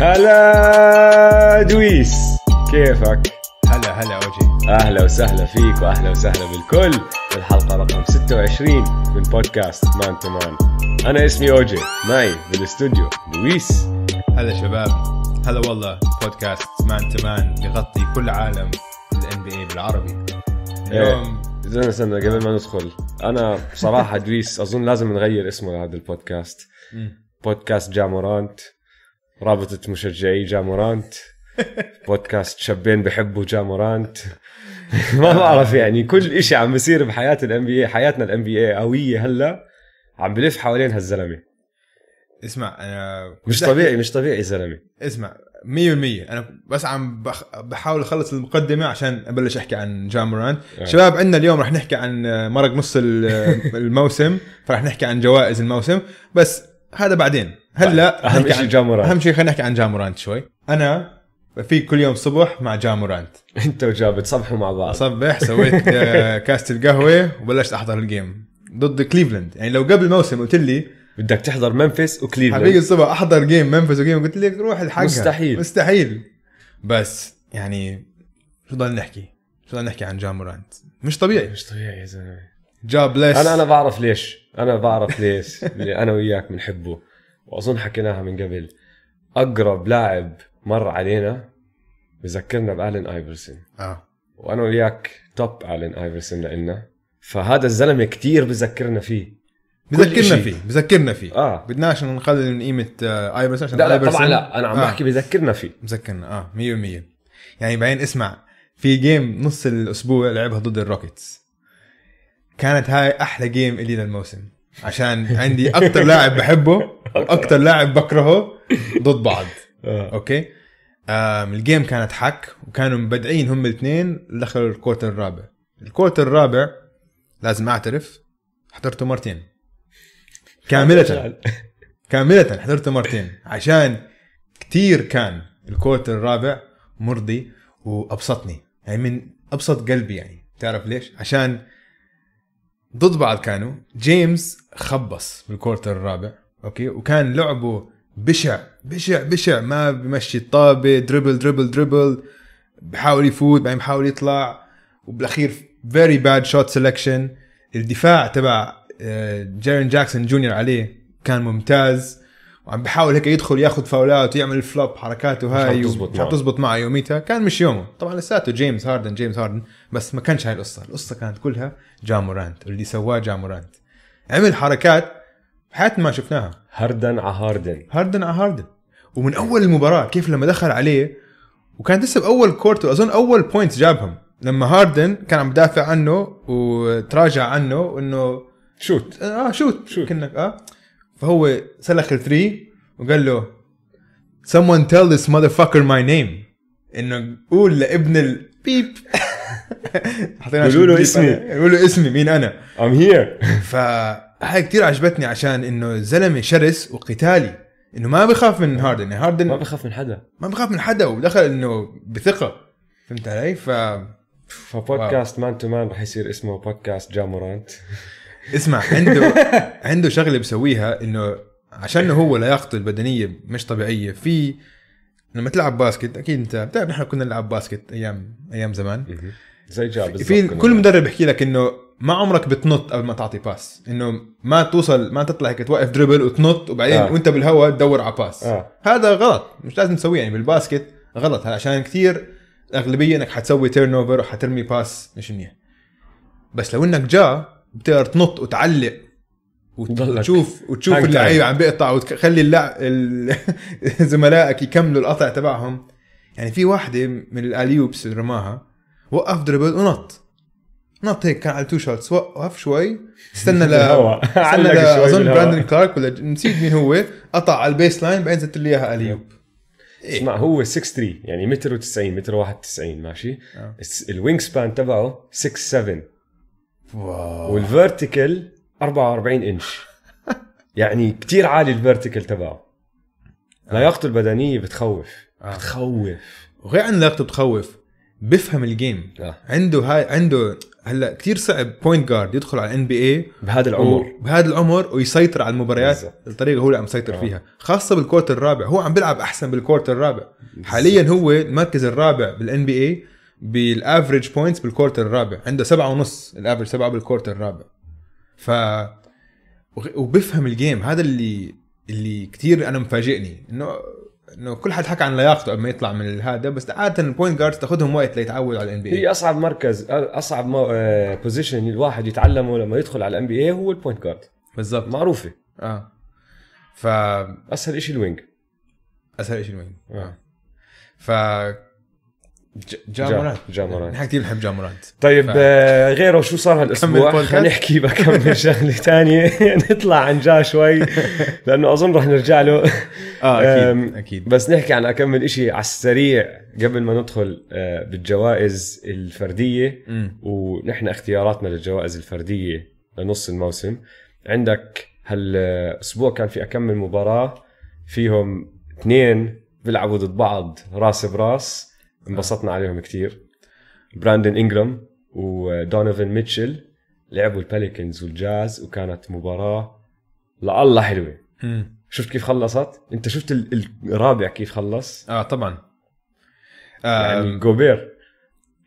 هلا دويس كيفك؟ هلا هلا وجهي اهلا وسهلا فيك واهلا وسهلا بالكل في الحلقه رقم 26 من بودكاست مان تو مان انا اسمي اوجي معي بالاستوديو لويس هلا شباب هلا والله بودكاست مان تو مان يغطي كل عالم الان بي اي بالعربي إيه. اليوم استنى استنى قبل ما ندخل انا بصراحه دويس اظن لازم نغير اسمه لهذا البودكاست بودكاست جامورانت رابطه مشجعي جامورانت بودكاست شابين بحبوا جامورانت ما بعرف يعني كل إشي عم بصير بحياه الام بي حياتنا الام بي قويه هلا عم بلف حوالين هالزلمه اسمع انا مش طبيعي مش طبيعي زلمه اسمع 100% انا بس عم بحاول اخلص المقدمه عشان ابلش احكي عن جامورانت آه. شباب عندنا اليوم رح نحكي عن مرق نص الموسم فرح نحكي عن جوائز الموسم بس هذا بعدين هلا طيب، اهم شيء جامورانت اهم شيء خلينا نحكي عن جامورانت شوي انا في كل يوم صبح مع جامورانت انت وجاب تصبحوا مع بعض صبح سويت آه، كاسه القهوه وبلشت احضر الجيم ضد كليفلند يعني لو قبل موسم قلت لي بدك تحضر منفس وكليفلاند حبيبي الصبح احضر جيم منفس وجيم قلت لك روح الحق مستحيل مستحيل بس يعني شو ضل نحكي شو ضل نحكي عن جامورانت مش طبيعي مش طبيعي يا زلمه جاب ليس انا انا بعرف ليش انا بعرف ليش اللي انا وياك بنحبه واظن حكيناها من قبل اقرب لاعب مر علينا بذكرنا بالين ايفرسون اه وانا وياك توب الين ايفرسون لنا فهذا الزلمه كتير بذكرنا فيه بذكرنا فيه بذكرنا فيه اه بدناش نقلل من قيمه آه ايفرسون عشان لا, لا طبعا لا انا عم آه. بحكي آه. بذكرنا فيه بذكرنا اه 100% يعني بعدين اسمع في جيم نص الاسبوع لعبها ضد الروكيتس كانت هاي احلى جيم الي للموسم عشان عندي اكتر لاعب بحبه واكتر لاعب بكرهه ضد بعض آه. اوكي آم الجيم كانت حك وكانوا مبدعين هم الاثنين دخلوا الكوتر الرابع الكوتر الرابع لازم اعترف حضرته مرتين كاملة كاملة حضرته مرتين عشان كتير كان الكوتر الرابع مرضي وابسطني يعني من ابسط قلبي يعني تعرف ليش؟ عشان ضد بعض كانوا جيمس خبص بالكورتر الرابع اوكي وكان لعبه بشع بشع بشع ما بمشي الطابه دربل دربل دربل بحاول يفوت بعدين بحاول يطلع وبالاخير فيري باد شوت سيلكشن الدفاع تبع جيرن جاكسون جونيور عليه كان ممتاز وعم بحاول هيك يدخل ياخذ فاولات ويعمل فلوب حركاته هاي مش عم تزبط معه يوميتها كان مش يومه طبعا لساته جيمس هاردن جيمس هاردن بس ما كانش هاي القصه القصه كانت كلها جامورانت اللي سواه جامورانت عمل حركات حياتنا ما شفناها هاردن على هاردن هاردن على هاردن ومن اول المباراه كيف لما دخل عليه وكان لسه باول كورت واظن اول بوينتس جابهم لما هاردن كان عم بدافع عنه وتراجع عنه انه شوت اه شوت, شوت. كانك اه فهو سلخ الثري وقال له someone tell this motherfucker my name انه قول لابن البيب قولوا له اسمي قولوا له اسمي مين انا I'm here فهاي كثير عجبتني عشان انه زلمه شرس وقتالي انه ما بخاف من هاردن يعني هاردن ما بخاف من حدا ما بخاف من حدا ودخل انه بثقه فهمت علي ف فبودكاست مان تو مان رح يصير اسمه بودكاست جامورانت اسمع عنده عنده شغله بسويها انه عشان هو لياقته البدنيه مش طبيعيه في لما تلعب باسكت اكيد انت بتعرف نحن كنا نلعب باسكت ايام ايام زمان زي جاب في كل مدرب بحكي لك انه ما عمرك بتنط قبل ما تعطي باس انه ما توصل ما تطلع هيك توقف دربل وتنط وبعدين آه. وانت بالهواء تدور على باس آه. هذا غلط مش لازم تسويه يعني بالباسكت غلط عشان كثير اغلبيه انك حتسوي تيرن اوفر وحترمي باس مش منيح بس لو انك جا بتقدر تنط وتعلق وتضلك وتشوف وتشوف اللعيبه عم بيقطع وتخلي اللع... زملائك يكملوا القطع تبعهم يعني في واحده من الاليوبس اللي رماها وقف دربل ونط نط هيك كان على تو شوتس وقف شوي استنى ل استنى ل اظن براندن كلارك ولا نسيت مين هو قطع على البيس لاين بعدين زدت لي اياها اليوب اسمع إيه؟ هو 6 3 يعني متر و90 متر 91 ماشي آه. الوينج سبان تبعه 6 7 واو. والفيرتيكال 44 انش يعني كتير عالي الفيرتيكال تبعه لياقته البدنيه بتخوف آه. بتخوف وغير عن لياقته بتخوف بفهم الجيم آه. عنده هاي عنده هلا كثير صعب بوينت جارد يدخل على الان بي اي بهذا العمر و... بهذا العمر ويسيطر على المباريات بالزبط. الطريقه هو اللي عم يسيطر آه. فيها خاصه بالكورت الرابع هو عم بيلعب احسن بالكورت الرابع بالزبط. حاليا هو المركز الرابع بالان بي اي بالافريج بوينتس بالكورتر الرابع عنده سبعة ونص الافريج سبعة بالكورتر الرابع ف وبفهم الجيم هذا اللي اللي كثير انا مفاجئني انه انه كل حد حكى عن لياقته قبل ما يطلع من هذا بس عاده البوينت جاردز تاخذهم وقت ليتعود على الان بي اي هي اصعب مركز اصعب بوزيشن آه، الواحد يتعلمه لما يدخل على الان بي اي هو البوينت جارد بالضبط معروفه اه ف اسهل شيء الوينج اسهل شيء الوينج اه, آه. ف جامورانت جامورانت نحن كثير بنحب جامورانت طيب ف... آه، غيره شو صار هالاسبوع خلينا نحكي بكمل شغله ثانيه نطلع عن جا شوي لانه اظن رح نرجع له اه اكيد اكيد بس نحكي عن اكمل شيء على السريع قبل ما ندخل آه، بالجوائز الفرديه ونحن اختياراتنا للجوائز الفرديه لنص الموسم عندك هالاسبوع كان في اكمل مباراه فيهم اثنين بيلعبوا ضد بعض راس براس انبسطنا عليهم كثير براندن انجرام ودونيفن ميتشل لعبوا الباليكنز والجاز وكانت مباراه لله حلوه شفت كيف خلصت؟ انت شفت الرابع كيف خلص؟ اه طبعا يعني آه يعني جوبير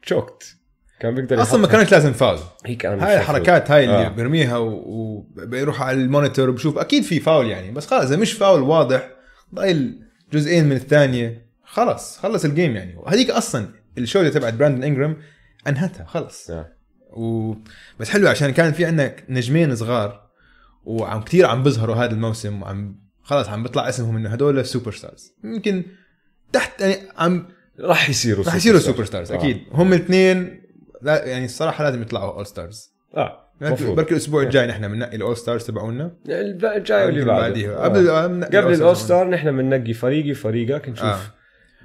تشوكت كان بيقدر اصلا ما كانت لازم فاول هي كانت هاي الحركات هاي اللي آه. بيرميها وبيروح على المونيتور وبشوف اكيد في فاول يعني بس خلاص اذا مش فاول واضح ضايل جزئين من الثانيه خلص خلص الجيم يعني هذيك اصلا اللي تبعت براندن انجرام انهتها خلص yeah. و... بس حلو عشان كان في عندنا نجمين صغار وعم كثير عم بيظهروا هذا الموسم وعم خلص عم بيطلع اسمهم انه هدول سوبر ستارز يمكن تحت يعني عم راح يصيروا راح يصيروا سوبر ستارز آه. اكيد آه. هم الاثنين لا يعني الصراحه لازم يطلعوا اول ستارز اه يعني بركي الاسبوع الجاي نحن بننقي الاول ستارز تبعونا الجاي واللي بعده آه. قبل آه، قبل الاول ستار نحن بننقي فريقي فريقك نشوف آه.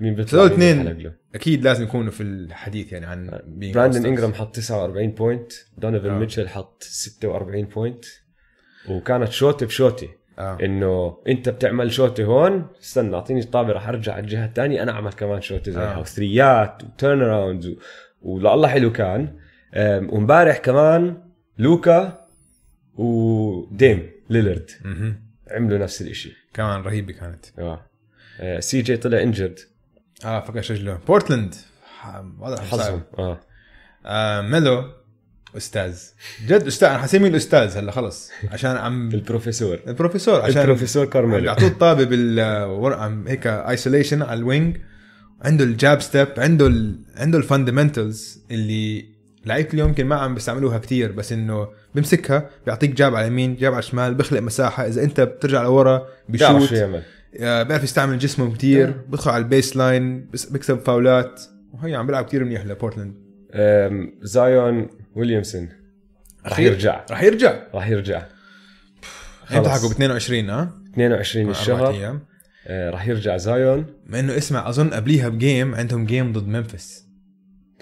مين بيطلع هذول اثنين اكيد لازم يكونوا في الحديث يعني عن آه، براندن انجرام حط 49 بوينت دونيفن آه. ميتشل حط 46 بوينت وكانت شوتي بشوتي آه. انه انت بتعمل شوتي هون استنى اعطيني الطابه راح ارجع على الجهه الثانيه انا اعمل كمان شوتي زيها آه. وثريات وترن اراوندز و... ولله حلو كان وامبارح كمان لوكا وديم ليلرد عملوا نفس الشيء كمان رهيبه كانت اه, آه، سي جي طلع انجرد اه فكر سجله بورتلاند وضع حظهم اه, آه ميلو استاذ جد استاذ انا حسمي الاستاذ هلا خلص عشان عم البروفيسور البروفيسور عشان البروفيسور كارميلو بيعطوه الطابه بالورقه هيك ايسوليشن على الوينج عنده الجاب ستيب عنده عنده الفاندمنتلز اللي لعيبه اليوم يمكن ما عم بيستعملوها كثير بس انه بمسكها بيعطيك جاب على اليمين جاب على الشمال بيخلق مساحه اذا انت بترجع لورا بيشوت بيعرف شو يعمل آه، بيعرف يستعمل جسمه كثير إيه. بيدخل على البيس لاين بيكسب فاولات وهي عم بيلعب كثير منيح لبورتلاند زايون ويليامسون رح يرجع رح يرجع رح يرجع انت حكوا ب 22 ها 22 الشهر ايام آه، رح يرجع زايون مع انه اسمع اظن قبليها بجيم عندهم جيم ضد منفس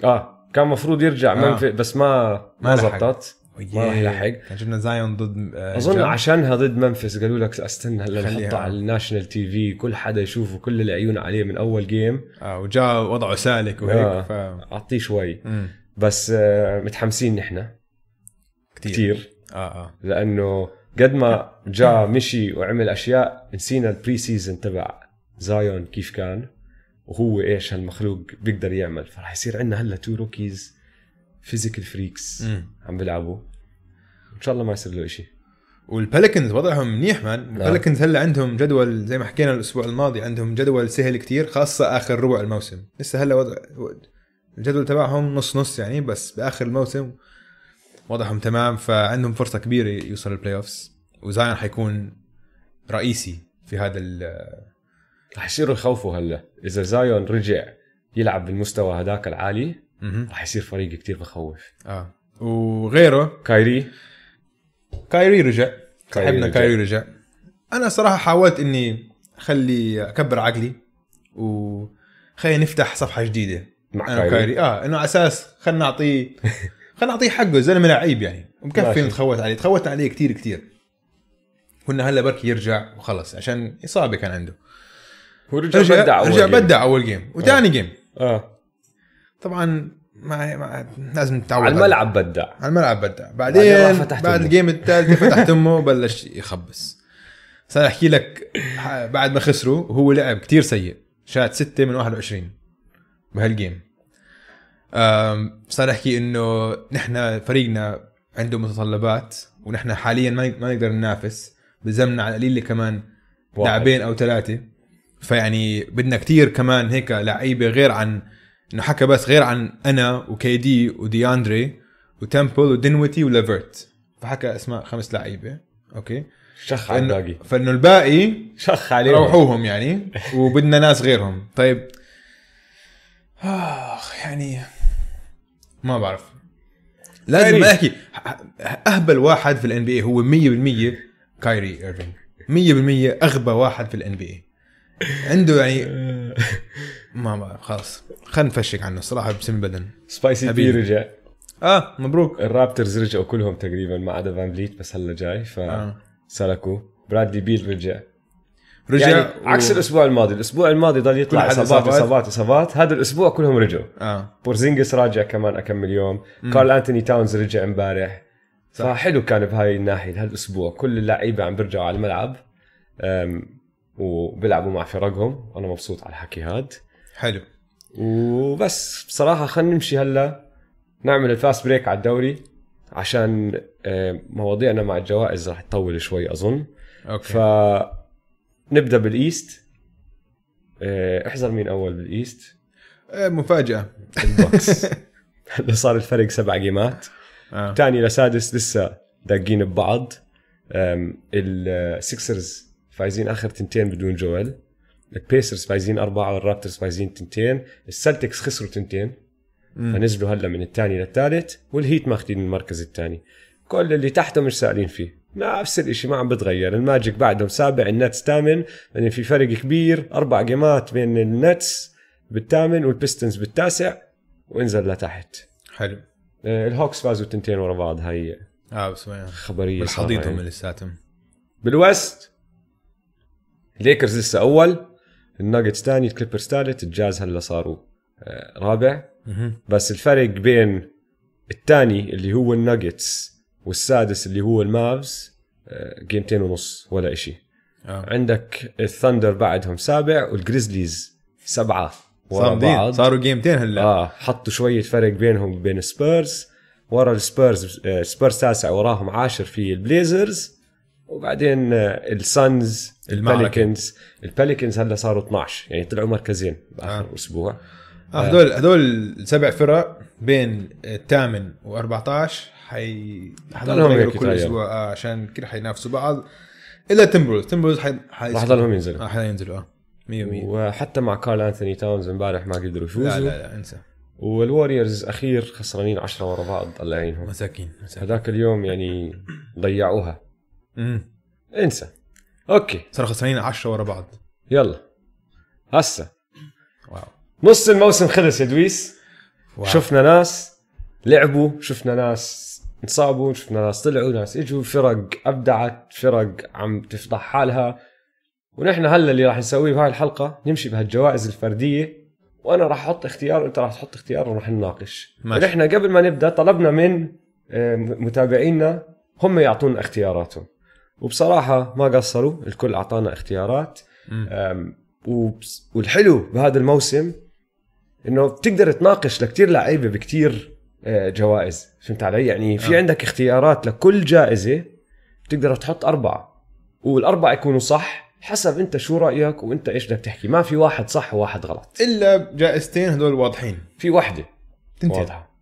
اه كان مفروض يرجع آه. منفس بس ما ما زبطت ما راح يلحق كان جبنا زايون ضد آه، اظن جام. عشانها ضد منفس قالوا لك استنى هلا نحطه على الناشونال تي في كل حدا يشوفه كل العيون عليه من اول جيم اه وجاء وضعه سالك وهيك آه. ف... اعطيه شوي م. بس آه متحمسين نحن كثير كثير اه اه لانه قد ما جا مشي وعمل اشياء نسينا البري سيزون تبع زايون كيف كان وهو ايش هالمخلوق بيقدر يعمل فراح يصير عندنا هلا تو روكيز فيزيكال فريكس عم بيلعبوا ان شاء الله ما يصير له شيء والبلكنز وضعهم منيح مان البلكنز هلا عندهم جدول زي ما حكينا الاسبوع الماضي عندهم جدول سهل كتير خاصه اخر ربع الموسم لسه هلا وضع الجدول تبعهم نص نص يعني بس باخر الموسم وضعهم تمام فعندهم فرصه كبيره يوصل البلاي اوفز وزاين حيكون رئيسي في هذا ال رح يصيروا يخوفوا هلا اذا زايون رجع يلعب بالمستوى هذاك العالي راح يصير فريق كتير بخوف اه وغيره كايري كايري رجع حبنا صاحبنا كايري رجع انا صراحه حاولت اني اخلي اكبر عقلي وخلينا نفتح صفحه جديده مع انا كايري. كايري اه انه على اساس خلينا نعطيه خلينا نعطيه حقه الزلمه لعيب يعني مكفي تخوت عليه تخوت عليه كثير كثير كنا هلا بركي يرجع وخلص عشان اصابه كان عنده هو رجع, رجع بدع اول رجع جيم. بدع اول جيم وثاني آه. جيم اه طبعا ما ما لازم تتعود على الملعب بدع على الملعب بدع بعدين بعد الجيم الثالثه فتح تمه وبلش يخبص صار احكي لك بعد ما خسروا هو لعب كتير سيء شات 6 من 21 بهالجيم صار احكي انه نحن فريقنا عنده متطلبات ونحن حاليا ما ما نقدر ننافس بزمنا على القليل كمان لاعبين او ثلاثه فيعني بدنا كتير كمان هيك لعيبه غير عن انه حكى بس غير عن انا وكي دي ودياندري وتمبل ودينوتي وليفرت فحكى اسماء خمس لعيبه اوكي شخ على الباقي فانه الباقي شخ عليهم روحوهم يعني وبدنا ناس غيرهم طيب اخ يعني ما بعرف لازم ما احكي اهبل واحد في الان بي اي هو 100% كايري ايرفينج 100% اغبى واحد في الان بي اي عنده يعني ما بعرف خلاص خلينا نفشك عنه الصراحه بسم بدن سبايسي بي رجع اه مبروك الرابترز رجعوا كلهم تقريبا ما عدا فان بليت بس هلا جاي ف آه. سلكوا برادلي بيل رجع رجع يعني و... عكس الاسبوع الماضي، الاسبوع الماضي ضل يطلع اصابات اصابات اصابات، هذا الاسبوع كلهم رجعوا. اه بورزينجس راجع كمان اكمل يوم، مم. كارل انتوني تاونز رجع امبارح. فحلو كان بهاي الناحيه هالاسبوع، كل اللعيبه عم بيرجعوا على الملعب وبيلعبوا مع فرقهم، انا مبسوط على الحكي هاد. حلو وبس بصراحه خلينا نمشي هلا نعمل الفاست بريك على الدوري عشان آه، مواضيعنا مع الجوائز راح تطول شوي اظن اوكي فنبدا بالايست آه، احذر مين اول بالايست آه، مفاجاه البوكس هلا صار الفرق سبع جيمات آه. تاني لسادس لسه داقين ببعض السكسرز فايزين اخر تنتين بدون جوال البيسرز فايزين اربعه والرابترز فايزين تنتين السلتكس خسروا تنتين مم. فنزلوا هلا من الثاني للثالث والهيت ماخذين المركز الثاني كل اللي تحته مش سائلين فيه نفس الشيء ما عم بتغير الماجيك بعدهم سابع النتس ثامن بعدين يعني في فرق كبير اربع جيمات بين النتس بالثامن والبيستنز بالتاسع وانزل لتحت حلو آه، الهوكس فازوا تنتين ورا بعض هي اه بس خبريه بالحضيض هم لساتهم بالوست ليكرز لسه اول الناجتس ثاني الكليبرز ثالث الجاز هلا صاروا آه، رابع بس الفرق بين الثاني اللي هو الناجتس والسادس اللي هو المافز آه، جيمتين ونص ولا شيء آه. عندك الثندر بعدهم سابع والجريزليز سبعه ورا بعض صاروا جيمتين هلا اه حطوا شويه فرق بينهم وبين سبيرز ورا السبيرز آه، سبيرز تاسع وراهم عاشر في البليزرز وبعدين السانز الباليكنز الباليكنز هلا صاروا 12 يعني طلعوا مركزين باخر آه. اسبوع آه هذول آه. السبع سبع فرق بين الثامن و14 حي حضرهم كل اسبوع آه عشان كده حينافسوا بعض الا تمبرولز تمبرولز حي... راح يضلهم ينزلوا راح آه ينزلوا اه 100 100 آه. وحتى مع كارل انثوني تاونز امبارح ما قدروا يفوزوا لا لا لا انسى والوريورز اخير خسرانين 10 ورا بعض الله يعينهم مساكين مساكين هذاك اليوم يعني ضيعوها امم انسى اوكي صاروا خسرانين 10 ورا بعض يلا هسا واو نص الموسم خلص يا دويس واو. شفنا ناس لعبوا شفنا ناس انصابوا شفنا ناس طلعوا ناس اجوا فرق ابدعت فرق عم تفضح حالها ونحن هلا اللي راح نسويه بهاي الحلقه نمشي بهالجوائز الفرديه وانا راح احط اختيار وانت راح تحط اختيار وراح نناقش ونحن قبل ما نبدا طلبنا من آه، متابعينا هم يعطونا اختياراتهم وبصراحه ما قصروا الكل اعطانا اختيارات والحلو بهذا الموسم انه بتقدر تناقش لكتير لعيبه بكتير آه، جوائز فهمت علي يعني في آه. عندك اختيارات لكل جائزه بتقدر تحط اربعه والاربعه يكونوا صح حسب انت شو رايك وانت ايش بدك تحكي ما في واحد صح وواحد غلط الا جائزتين هدول واضحين في وحده تنتين واضحه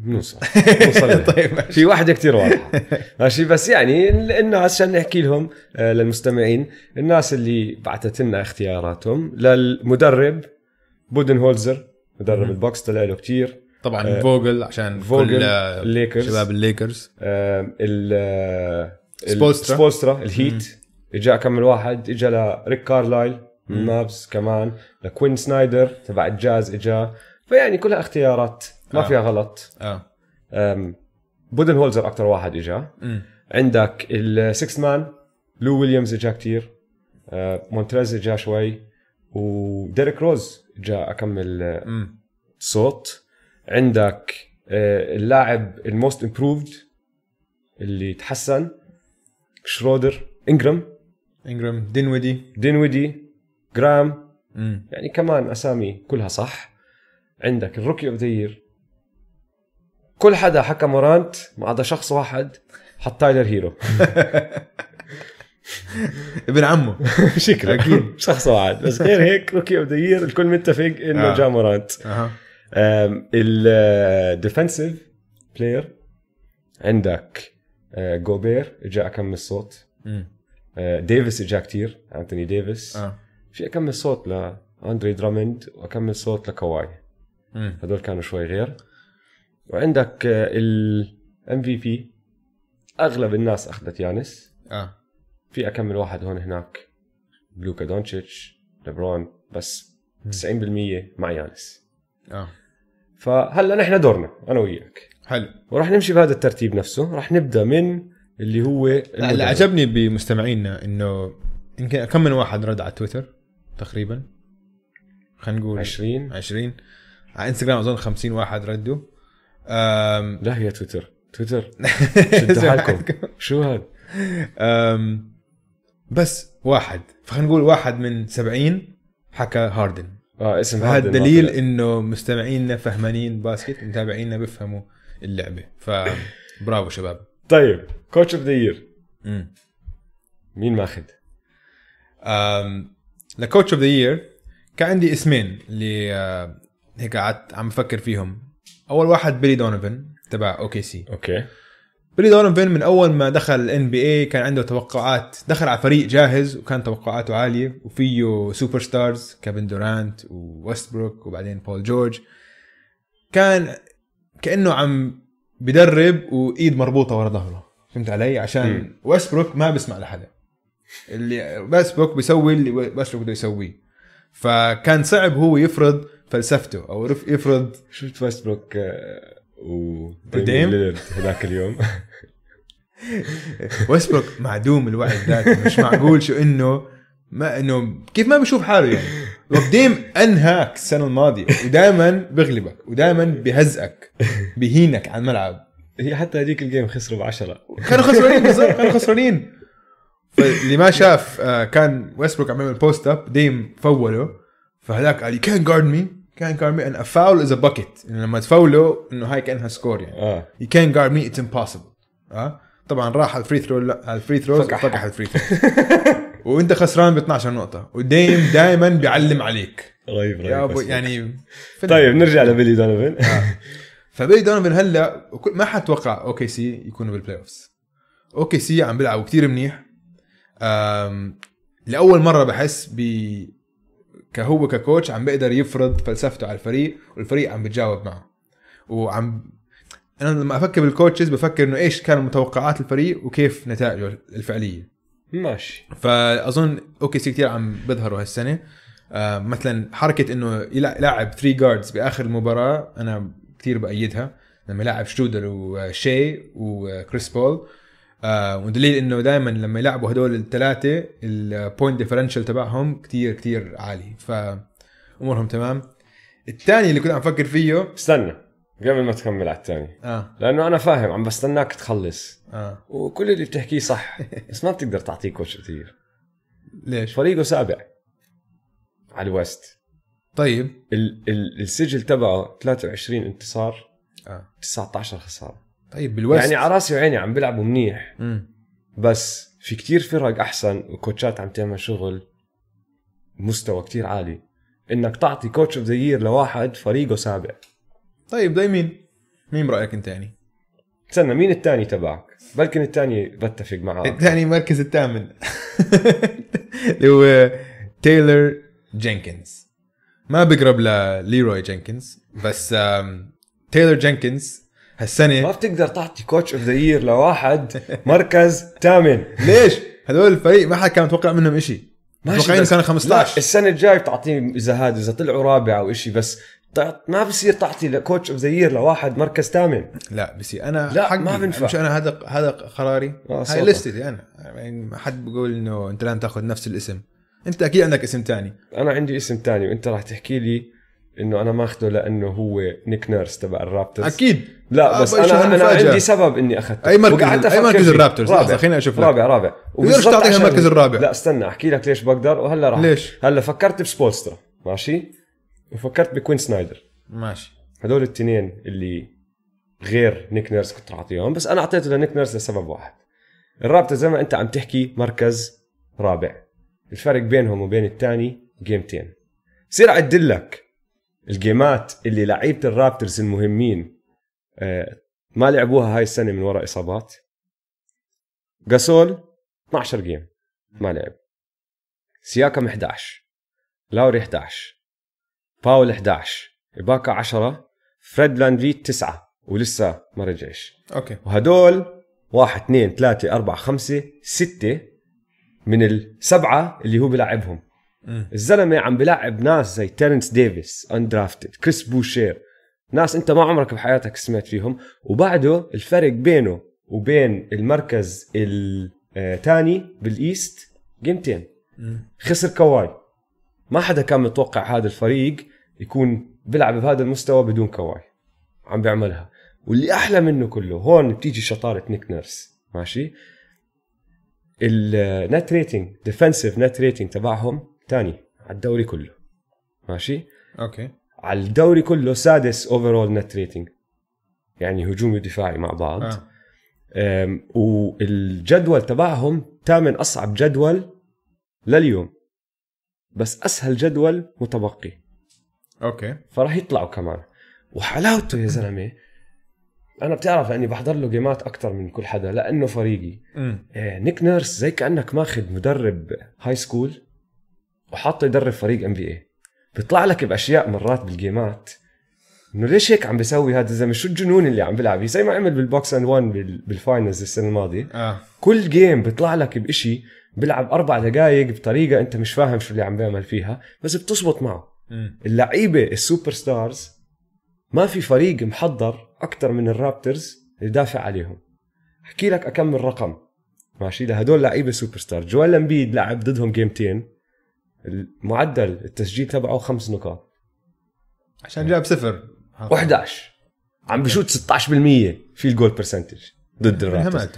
بنوصل بنوصل طيب في واحده كثير واضحه ماشي بس يعني الناس عشان نحكي لهم آه، للمستمعين الناس اللي بعثت لنا اختياراتهم للمدرب بودن هولزر مدرب البوكس طلع له كثير طبعا آه فوجل عشان فوجل الليكرز آه، شباب الليكرز آه سبوسترا آه، سبولسترا الهيت اجا كم واحد اجا لريك كارلايل مابس كمان لكوين سنايدر تبع الجاز اجا فيعني كلها اختيارات ما فيها آه. غلط اه بودن هولزر اكثر واحد اجى عندك السكس مان لو ويليامز اجى كثير أه، مونتريز اجى شوي وديريك روز جاء اكمل أه، صوت عندك اللاعب الموست امبروفد اللي تحسن شرودر انجرام انجرام دين ودي جرام مم. يعني كمان اسامي كلها صح عندك الروكي اوف ذا يير كل حدا حكى مورانت ما عدا شخص واحد حط تايلر هيرو ابن عمه شكله اكيد شخص واحد بس غير هيك روكي اوف ذا يير الكل متفق انه آه. جا مورانت آه. الديفنسيف بلاير عندك جوبير اجى اكمل الصوت ديفيس اجى كثير انتوني ديفيس في اكمل صوت لاندري درامند واكمل صوت لكواي هذول كانوا شوي غير وعندك الام في بي اغلب الناس اخذت يانس اه في اكمل واحد هون هناك لوكا دونتشيتش ليبرون بس 90% مع يانس اه فهلا نحن دورنا انا وياك حلو وراح نمشي بهذا الترتيب نفسه راح نبدا من اللي هو اللي عجبني بمستمعينا انه يمكن كم من واحد رد على تويتر تقريبا خلينا نقول 20 20 على انستغرام اظن 50 واحد ردوا أم... لا هي تويتر تويتر شدوا حالكم شو هاد أم... بس واحد فخلينا نقول واحد من 70 حكى هاردن اه اسم هذا دليل انه مستمعينا فهمانين باسكت متابعينا بيفهموا اللعبه فبرافو شباب طيب كوتش اوف ذا يير مين ماخذ؟ لكوتش اوف ذا يير كان عندي اسمين اللي آه، هيك قعدت عم بفكر فيهم اول واحد بيلي دونوفن تبع اوكي سي اوكي بيلي دونوفن من اول ما دخل الان بي اي كان عنده توقعات دخل على فريق جاهز وكان توقعاته عاليه وفيه سوبر ستارز كيفن دورانت وويستبروك وبعدين بول جورج كان كانه عم بدرب وايد مربوطه ورا ظهره فهمت علي عشان ويستبروك ما بيسمع لحدا اللي ويستبروك بيسوي اللي ويستبروك بده يسويه فكان صعب هو يفرض فلسفته او يفرض شفت بروك آه، و هذاك اليوم ويستبروك معدوم الوعي ذاك مش معقول شو انه ما انه كيف ما بشوف حاله يعني وقديم انهاك السنه الماضيه ودائما بغلبك ودائما بهزئك بهينك على الملعب هي حتى هذيك الجيم خسروا ب 10 كانوا خسرانين كانوا خسرانين فاللي ما شاف آه، كان ويستبروك عم يعمل بوست اب ديم فوله فهذاك قال يو كان جارد مي كان جارد مي ان افاول از ا باكيت انه لما تفوله انه هاي كانها سكور يعني اه كان جارد مي اتس امبوسيبل اه طبعا راح على الفري ثرو على الفري ثرو فكح الفري ثرو وانت خسران ب 12 نقطه وديم دائما بيعلم عليك رهيب رهيب يعني طيب نرجع لبيلي دونيفن آه. فبيلي دونيفن هلا ما حتوقع اوكي سي يكونوا بالبلاي اوفس اوكي سي عم بيلعبوا كثير منيح لاول مره بحس ب كهو ككوتش عم بيقدر يفرض فلسفته على الفريق والفريق عم بتجاوب معه وعم انا لما افكر بالكوتشز بفكر انه ايش كان متوقعات الفريق وكيف نتائجه الفعليه ماشي فاظن اوكي سي كثير عم بيظهروا هالسنه آه مثلا حركه انه يلعب 3 جاردز باخر المباراه انا كثير بايدها لما يلعب شودر وشي وكريس بول آه، ودليل انه دائما لما يلعبوا هدول الثلاثه البوينت ديفرنشال تبعهم كتير كتير عالي ف امورهم تمام الثاني اللي كنت عم فكر فيه استنى قبل ما تكمل على الثاني آه. لانه انا فاهم عم بستناك تخلص آه. وكل اللي بتحكيه صح بس ما بتقدر تعطيه كوتش كثير ليش؟ فريقه سابع على الوست طيب ال- ال- السجل تبعه 23 انتصار آه. 19 خساره طيب بالوست يعني على راسي وعيني عم بيلعبوا منيح مم. بس في كتير فرق احسن وكوتشات عم تعمل شغل مستوى كتير عالي انك تعطي كوتش اوف ذا لواحد فريقه سابع طيب زي مين؟ مين برايك انت يعني؟ استنى مين الثاني تبعك؟ بلكن الثاني بتفق معاه الثاني المركز الثامن اللي هو تايلر جينكنز ما بقرب لليروي جينكنز بس تايلر جينكنز هالسنه ما بتقدر تعطي كوتش اوف ذا يير لواحد مركز ثامن ليش؟ هدول الفريق ما حد كان متوقع منهم شيء متوقعين سنه 15 لا السنه الجاي بتعطيه اذا هذا اذا طلعوا رابع او شيء بس ما بصير تعطي لكوتش اوف ذا يير لواحد مركز ثامن لا بصير انا لا حقي. ما بنفع مش انا هذا هذا قراري آه، هاي ليستي انا يعني ما حد بقول انه انت لازم تاخذ نفس الاسم انت اكيد عندك اسم ثاني انا عندي اسم ثاني وانت راح تحكي لي انه انا ماخده لانه هو نيك نيرس تبع الرابترز اكيد لا بس انا انا مفاجأة. عندي سبب اني اخذته اي مركز اي مركز الرابترز رابع خليني اشوف لك رابع رابع بتقدرش تعطيها المركز الرابع لا استنى احكي لك ليش بقدر وهلا راح ليش هلا فكرت بسبولسترا ماشي وفكرت بكوين سنايدر ماشي هدول الاثنين اللي غير نيك نيرس كنت راح اعطيهم بس انا اعطيته لنيك نيرس لسبب واحد الرابترز زي ما انت عم تحكي مركز رابع الفرق بينهم وبين الثاني جيمتين بصير اعدل لك الجيمات اللي لعيبه الرابترز المهمين آه، ما لعبوها هاي السنه من وراء اصابات جاسول 12 جيم ما لعب سياكم 11 لاوري 11 باول 11 باكا 10 فريد لانفيت 9 ولسه ما رجعش اوكي وهدول 1 2 3 4 5 6 من السبعة اللي هو بيلعبهم إيه. الزلمه عم بلعب ناس زي تيرنس ديفيس اندرافتد كريس بوشير ناس انت ما عمرك بحياتك سمعت فيهم وبعده الفرق بينه وبين المركز الثاني آه، بالايست جيمتين إيه. خسر كواي ما حدا كان متوقع هذا الفريق يكون بيلعب بهذا المستوى بدون كواي عم بيعملها واللي احلى منه كله هون بتيجي شطاره نيك نيرس ماشي النت ريتنج ديفنسيف نت ريتنج تبعهم ثاني على الدوري كله ماشي اوكي على الدوري كله سادس اوفرول نت ريتنج يعني هجومي ودفاعي مع بعض آه. والجدول تبعهم ثامن اصعب جدول لليوم بس اسهل جدول متبقي اوكي فراح يطلعوا كمان وحلاوته يا زلمه انا بتعرف اني بحضر له جيمات اكثر من كل حدا لانه فريقي آه، نيك نيرس زي كانك ماخذ مدرب هاي سكول وحاطه يدرب فريق ام بي اي بيطلع لك باشياء مرات بالجيمات انه ليش هيك عم بيسوي هذا الزلمه شو الجنون اللي عم بيلعب زي ما عمل بالبوكس اند 1 بالفاينلز السنه الماضيه آه. كل جيم بيطلع لك بشيء بيلعب اربع دقائق بطريقه انت مش فاهم شو اللي عم بيعمل فيها بس بتزبط معه اللعيبه السوبر ستارز ما في فريق محضر اكثر من الرابترز اللي دافع عليهم احكي لك اكمل رقم ماشي لهدول لعيبه سوبر ستار جوال امبيد لعب ضدهم جيمتين معدل التسجيل تبعه خمس نقاط عشان جاب صفر آه. و11 عم بشوت 16% في الجول برسنتج ضد الرابترز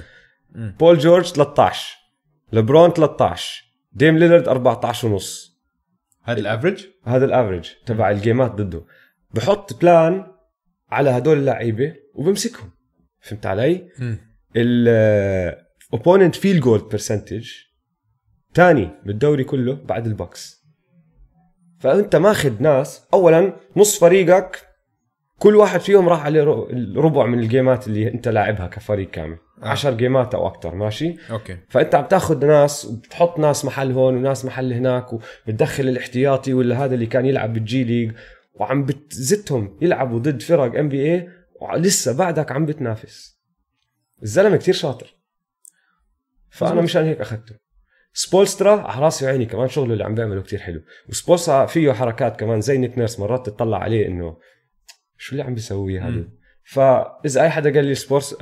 بول جورج 13 لبرون 13 ديم ليلرد 14 ونص هذا الافرج هذا الافرج تبع الجيمات ضده بحط بلان على هدول اللعيبه وبمسكهم فهمت علي؟ الاوبوننت فيل جولد برسنتج ثاني بالدوري كله بعد البكس فانت ماخذ ناس اولا نص فريقك كل واحد فيهم راح عليه ربع من الجيمات اللي انت لاعبها كفريق كامل 10 آه. عشر جيمات او اكثر ماشي اوكي فانت عم تاخذ ناس وبتحط ناس محل هون وناس محل هناك وبتدخل الاحتياطي ولا هذا اللي كان يلعب بالجي ليج وعم بتزتهم يلعبوا ضد فرق ام بي اي ولسه بعدك عم بتنافس الزلمه كتير شاطر فانا مشان هيك اخذته سبولسترا على راسي عيني كمان شغله اللي عم بيعمله كتير حلو وسبولسترا فيه حركات كمان زي نيك نيرس مرات تطلع عليه انه شو اللي عم بيسوي هذا فاذا اي حدا قال لي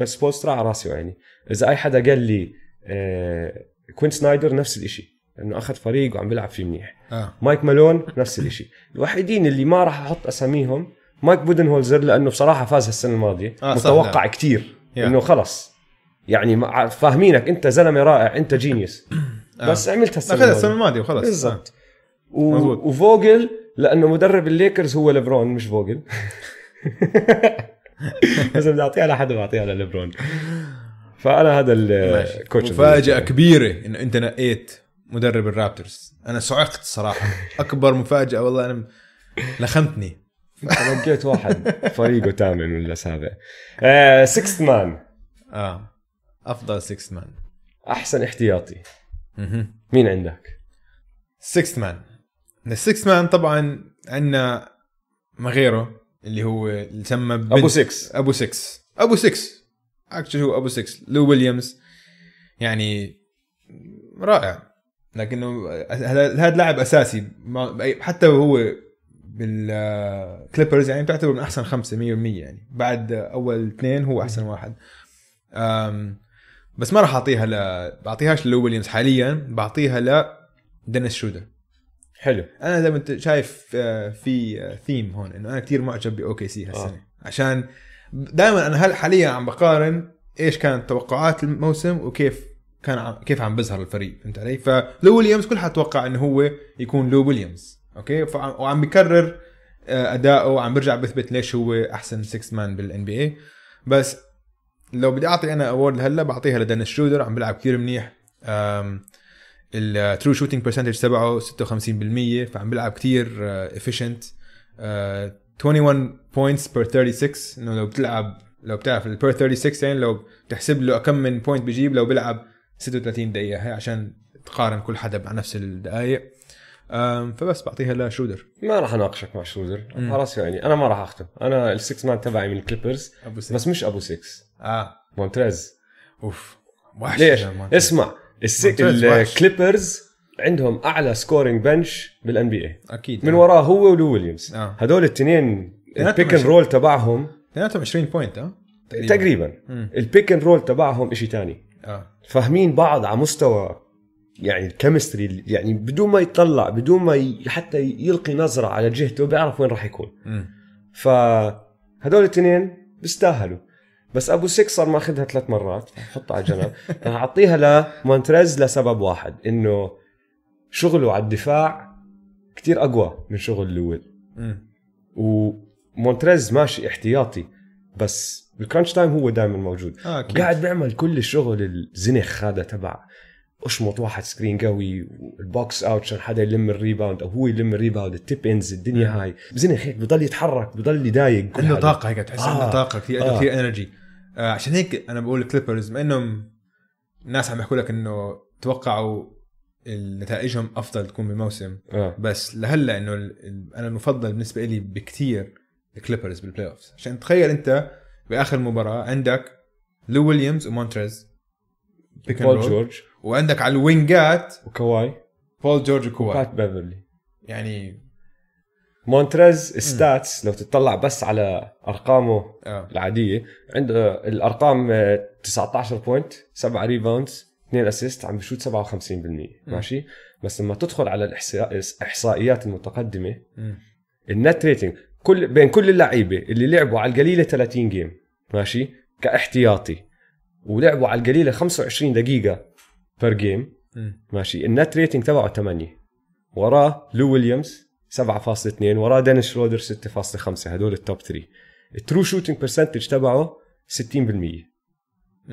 سبولسترا على راسي وعيني اذا اي حدا قال لي آه، كوين سنايدر نفس الشيء انه اخذ فريق وعم بيلعب فيه منيح آه. مايك مالون نفس الشيء الوحيدين اللي ما راح احط اساميهم مايك بودنهولزر لانه بصراحه فاز هالسنه الماضيه آه متوقع كثير انه خلص يعني فاهمينك انت زلمه رائع انت جينيوس آه. بس آه. عملتها السنه الماضيه السنه الماضيه وخلص بالضبط آه. و... وفوجل لانه مدرب الليكرز هو ليبرون مش فوجل اذا بدي اعطيها لحدا بعطيها لليبرون فانا هذا الكوتش مفاجاه كبيره انه انت نقيت مدرب الرابترز انا صعقت صراحه اكبر مفاجاه والله انا لخمتني لقيت واحد فريقه ثامن ولا سابع سكس سكست مان اه افضل سكست مان احسن احتياطي مين عندك؟ سكست مان السكس مان طبعا عندنا ما غيره اللي هو اللي تم ابو 6 ابو 6 ابو 6 اكشلي هو ابو 6 لو ويليامز يعني رائع لكنه هذا لاعب اساسي حتى هو بالكليبرز آه، يعني بتعتبر من احسن خمسه 100% يعني بعد اول اثنين هو احسن واحد بس ما راح اعطيها ل بعطيهاش لو ويليامز حاليا بعطيها ل دينيس شودر حلو انا زي ما انت شايف آه، في ثيم آه، هون انه انا كثير معجب باوكي سي هالسنه آه. عشان دائما انا هل حاليا عم بقارن ايش كانت توقعات الموسم وكيف كان عم كيف عم بيظهر الفريق فهمت علي؟ فلو ويليامز كل حد توقع انه هو يكون لو ويليامز اوكي وعم بكرر آه، اداؤه وعم برجع بثبت ليش هو احسن 6 مان بالان بي اي بس لو بدي اعطي انا اوورد هلا بعطيها لدن شرودر عم بيلعب كثير منيح الترو شوتينج برسنتج تبعه 56% فعم بيلعب كثير افيشنت 21 بوينتس بير 36 انه لو بتلعب لو بتعرف البير 36 يعني لو بتحسب له كم من بوينت بجيب لو بيلعب 36 دقيقه هي عشان تقارن كل حدا مع نفس الدقائق فبس بعطيها لشرودر ما راح اناقشك مع شرودر خلاص يعني انا ما راح اختم انا السكس مان تبعي من الكليبرز بس مش ابو 6 اه مونتريز اوف وحش ليش؟ اسمع السك... الكليبرز عندهم اعلى سكورينج بنش بالان بي اي اكيد من آه. وراه هو ولو ويليامز آه. هدول الاثنين البيك اند رول تبعهم اثنيناتهم 20 بوينت اه تقريبا, تقريبا. البيك اند رول تبعهم شيء ثاني آه. فاهمين بعض على مستوى يعني الكيمستري يعني بدون ما يطلع بدون ما ي... حتى يلقي نظره على جهته بيعرف وين راح يكون فهدول الاثنين بيستاهلوا بس ابو 6 صار ماخذها ثلاث مرات حطها على جنب راح اعطيها لمونتريز لسبب واحد انه شغله على الدفاع كتير اقوى من شغل لويل ومونتريز ماشي احتياطي بس بالكرانش تايم هو دائما موجود آه قاعد بيعمل كل الشغل الزنخ هذا تبع اشمط واحد سكرين قوي والبوكس اوت عشان حدا يلم الريباوند او هو يلم الريباوند التيب انز الدنيا هاي زنخ هيك بضل يتحرك بضل يضايق عنده طاقه هيك تحس عنده آه طاقه كثير آه كثير انرجي آه عشان هيك انا بقول الكليبرز مع انهم الناس عم يحكوا لك انه توقعوا نتائجهم افضل تكون بالموسم آه. بس لهلا انه انا المفضل بالنسبه لي بكثير الكليبرز بالبلاي اوف عشان تخيل انت باخر مباراه عندك لو ويليامز ومونتريز بول جورج وعندك على الوينجات وكواي بول جورج وكواي بات بيفرلي يعني مونتريز ستاتس لو تطلع بس على ارقامه آه. العاديه عنده الارقام 19 بوينت 7 ريباوندز 2 اسيست عم بشوت 57% م. ماشي بس لما تدخل على الاحصائيات المتقدمه م. النت ريتنج كل بين كل اللعيبه اللي لعبوا على القليله 30 جيم ماشي كاحتياطي ولعبوا على القليله 25 دقيقه بير جيم ماشي النت ريتنج تبعه 8 وراه لو ويليامز 7.2 وراه دينيس شرودر 6.5 هدول التوب 3 الترو شوتنج برسنتج تبعه 60%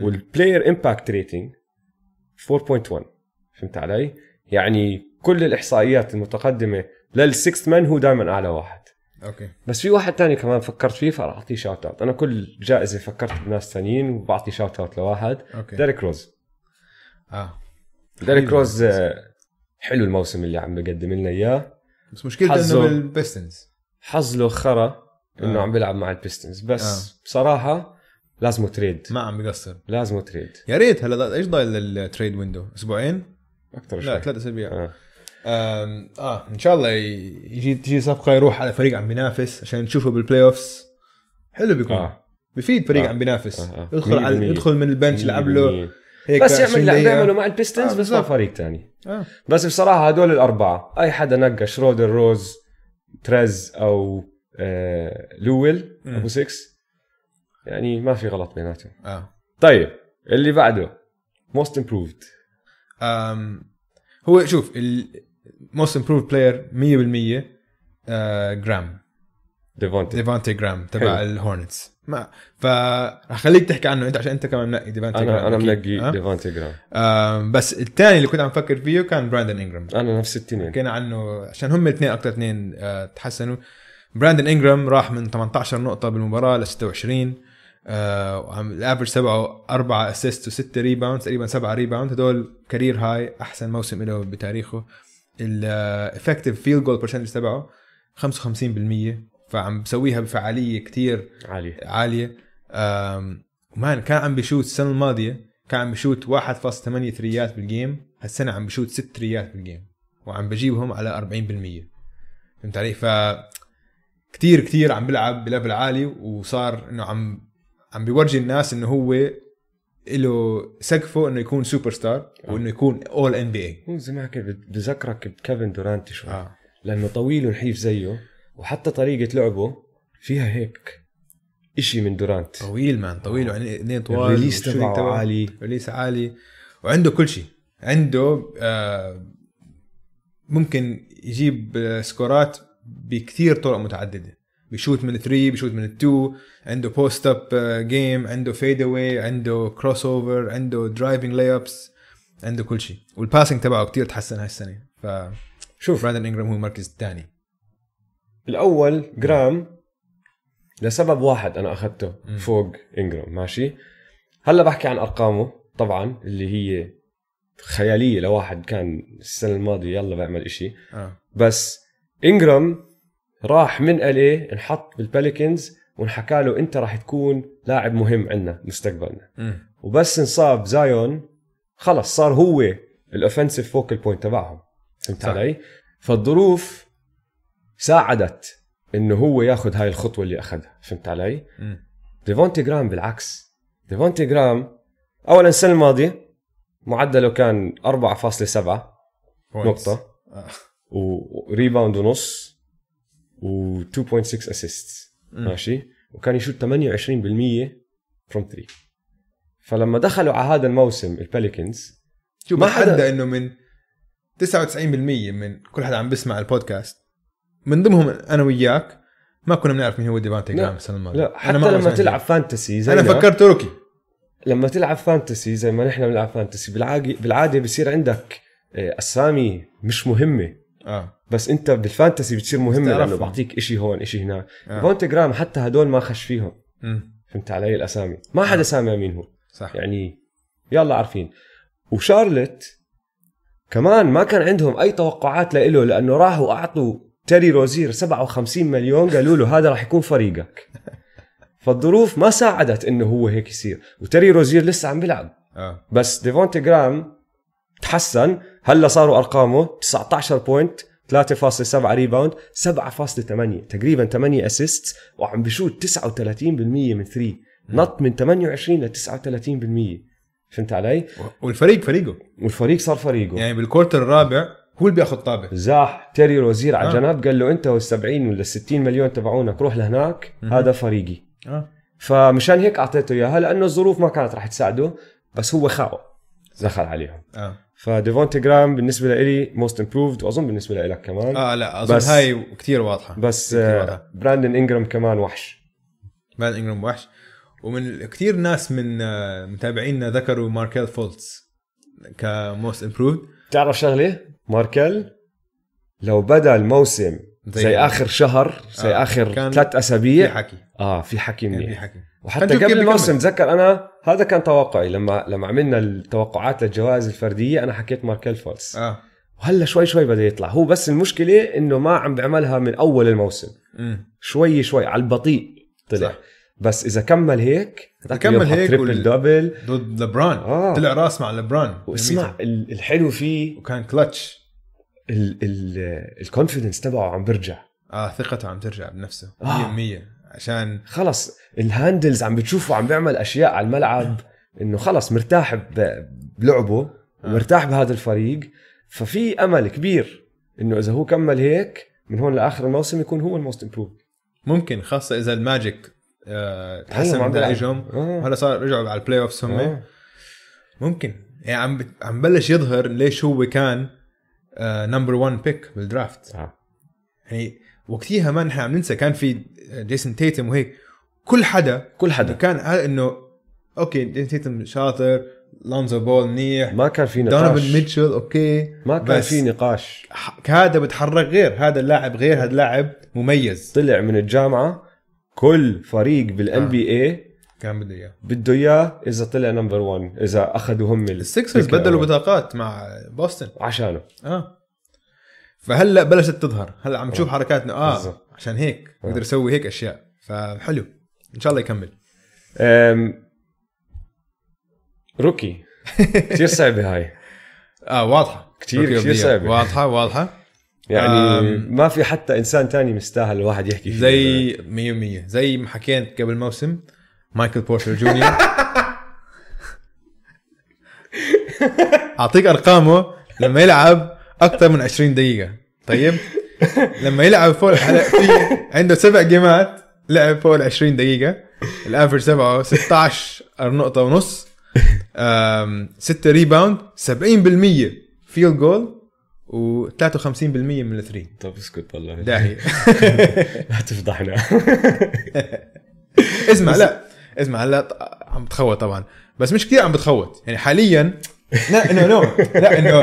والبلاير امباكت ريتنج 4.1 فهمت علي؟ يعني كل الاحصائيات المتقدمه للسكست مان هو دائما اعلى واحد اوكي بس في واحد تاني كمان فكرت فيه فراح اعطيه شاوت اوت انا كل جائزه فكرت بناس ثانيين وبعطي شاوت اوت لواحد اوكي ديريك روز اه ديريك روز آه، حلو الموسم اللي عم بقدم لنا اياه بس مشكلته انه بالبيستنز حظ له خرا انه آه. عم بيلعب مع البيستنز بس آه. بصراحه لازمه تريد ما عم بقصر لازمه تريد يا ريت هلا ايش ضايل للتريد ويندو اسبوعين اكثر شوي لا ثلاث اسابيع آه. آه. اه ان شاء الله يجي تجي صفقه يروح على فريق عم بينافس عشان نشوفه بالبلاي اوفس حلو بيكون آه. بفيد فريق آه. عم بينافس آه. آه. يدخل على يدخل من البنش يلعب له هيك بس يعمل اللي عم مع البيستنز آه بس مع فريق ثاني آه. بس بصراحه هدول الاربعه اي حدا نقى شرودر روز تريز او آه لويل م. ابو 6 يعني ما في غلط بيناتهم آه. طيب اللي بعده موست امبروفد هو شوف الموست امبروفد بلاير 100% جرام ديفونتي ديفونتي جرام تبع الهورنتس ما خليك تحكي عنه انت عشان انت كمان منقي ديفانتي انا جرام انا منقي أه؟ ديفانتي جرام آه بس الثاني اللي كنت عم فكر فيه كان براندن انجرام انا نفس الاثنين حكينا عنه عشان هم الاثنين اكثر اثنين آه تحسنوا براندن انجرام راح من 18 نقطه بالمباراه ل 26 آه الافرج تبعه 4 اسيست و6 ريباوند تقريبا 7 ريباوند هدول كارير هاي احسن موسم له بتاريخه الافكتيف فيلد جول برسنتج تبعه 55% فعم بسويها بفعاليه كثير عاليه عاليه مان كان عم بشوت السنه الماضيه كان عم بشوت 1.8 ثريات بالجيم هالسنه عم بشوت 6 ثريات بالجيم وعم بجيبهم على 40% فهمت علي ف كثير كثير عم بلعب بليفل عالي وصار انه عم عم بيورجي الناس انه هو له سقفه انه يكون سوبر ستار آه. وانه يكون اول ان بي اي زي ما حكيت بذكرك بكيفن دورانتي شوي آه. لانه طويل ونحيف زيه وحتى طريقه لعبه فيها هيك إشي من دورانت طويل مان طويل وعينيه اثنين طوال ريليس تبعه عالي ريليس عالي وعنده كل شيء عنده آه، ممكن يجيب آه، سكورات بكثير طرق متعدده بيشوت من 3 بيشوت من 2 عنده بوست اب جيم عنده فيد اواي عنده كروس اوفر عنده درايفنج لاي ابس عنده كل شيء والباسنج تبعه كثير تحسن هالسنه ف شوف براندن انجرام هو المركز الثاني الاول جرام لسبب واحد انا اخذته فوق انجرام ماشي هلا بحكي عن ارقامه طبعا اللي هي خياليه لواحد كان السنه الماضيه يلا بعمل إشي آه. بس انجرام راح من اليه انحط بالباليكنز وانحكى له انت راح تكون لاعب مهم عندنا مستقبلنا م. وبس انصاب زايون خلص صار هو الاوفنسيف فوكل بوينت تبعهم فهمت علي؟ فالظروف ساعدت انه هو ياخذ هاي الخطوه اللي اخذها فهمت علي ديفونتي جرام بالعكس ديفونتي جرام اولا السنه الماضيه معدله كان 4.7 نقطه آه. وريباوند ونص و2.6 اسيست ماشي وكان يشوت 28% فروم 3 فلما دخلوا على هذا الموسم البليكنز شو ما حدا انه من 99% من كل حدا عم بيسمع البودكاست من ضمنهم انا وياك ما كنا بنعرف مين هو ديفانتي جرام السنه الماضيه لا حتى أنا لما تلعب فانتسي زي انا فكرت روكي لما تلعب فانتسي زي ما نحن بنلعب فانتسي بالعاده بالعاده بصير عندك آه، اسامي مش مهمه اه بس انت بالفانتسي بتصير مهمه لانه بعطيك شيء هون شيء هناك آه. جرام حتى هدول ما خش فيهم م. فهمت علي الاسامي ما حدا آه. سامع مين هو صح يعني يلا عارفين وشارلت كمان ما كان عندهم اي توقعات له لانه راحوا اعطوا تيري روزير 57 مليون قالوا له هذا راح يكون فريقك فالظروف ما ساعدت انه هو هيك يصير وتيري روزير لسه عم بيلعب آه. بس ديفونتي جرام تحسن هلا صاروا ارقامه 19 بوينت 3.7 ريباوند 7.8 تقريبا 8 اسيست وعم بشوت 39% من 3 نط من 28 ل 39% فهمت علي؟ والفريق فريقه والفريق صار فريقه يعني بالكورتر الرابع هو اللي بياخذ طابه زاح تيري روزير على آه. جنب قال له انت وال70 ولا ال60 مليون تبعونك روح لهناك هذا فريقي آه. فمشان هيك اعطيته اياها لانه الظروف ما كانت رح تساعده بس هو خاو دخل عليهم آه. فديفونتي جرام بالنسبه لي موست امبروفد واظن بالنسبه لك كمان اه لا اظن بس هاي كثير واضحه بس كتير آه، واضحة. براندن انجرام كمان وحش براندن انجرام وحش ومن كثير ناس من آه، متابعينا ذكروا ماركيل فولتس كموست امبروفد بتعرف شغله ماركل لو بدا الموسم زي, زي اخر شهر زي آه. اخر ثلاث اسابيع في حكي اه في حكي منيح في حكي وحتى قبل الموسم بتذكر انا هذا كان توقعي لما لما عملنا التوقعات للجوائز الفرديه انا حكيت ماركل فولس آه. وهلا شوي شوي بدا يطلع هو بس المشكله انه ما عم بيعملها من اول الموسم م. شوي شوي على البطيء طلع صح. بس اذا كمل هيك كمل هيك تريبل دبل ضد لبران آه. طلع راس مع لبران واسمع يعني الحلو فيه وكان كلتش الكونفدنس تبعه عم برجع اه ثقته عم ترجع بنفسه 100% آه. عشان خلص الهاندلز عم بتشوفه عم بيعمل اشياء على الملعب انه خلص مرتاح بلعبه ومرتاح آه. بهذا الفريق ففي امل كبير انه اذا هو كمل هيك من هون لاخر الموسم يكون هو الموست امبروف ممكن خاصه اذا الماجيك تحسن آه، نتائجهم آه. هلا صار رجعوا على البلاي اوف هم آه. ممكن يعني عم عم بلش يظهر ليش هو كان نمبر 1 بيك بالدرافت آه. يعني وقتها ما نحن عم ننسى كان في جيسون تيتم وهيك كل حدا كل حدا كان انه اوكي جيسون تيتم شاطر لونزو بول منيح ما كان في نقاش دونيفن ميتشل اوكي ما كان في نقاش هذا بتحرك غير هذا اللاعب غير هذا اللاعب مميز طلع من الجامعه كل فريق بالان بي اي آه. كان بده اياه بده اياه اذا طلع نمبر 1 اذا اخذوا هم السكسرز بدلوا بطاقات مع بوسطن عشانه اه فهلا بلشت تظهر هلا عم تشوف آه. حركاتنا اه بالزبط. عشان هيك آه. بقدر اسوي هيك اشياء فحلو ان شاء الله يكمل أم... روكي كثير صعبه هاي اه واضحه كثير كثير صعبه واضحه واضحه يعني ما في حتى انسان تاني مستاهل الواحد يحكي فيه زي 100% زي ما حكيت قبل موسم مايكل بورتر جونيور اعطيك ارقامه لما يلعب اكثر من 20 دقيقه طيب لما يلعب فوق عنده سبع جيمات لعب فوق ال 20 دقيقه الافرج تبعه 16 نقطه ونص 6 ريباوند 70% فيل جول و53% من الثري طب اسكت والله داهية لا تفضحنا اسمع لا اسمع هلا عم بتخوت طبعا بس مش كثير عم بتخوت يعني حاليا لا انه نو لا انه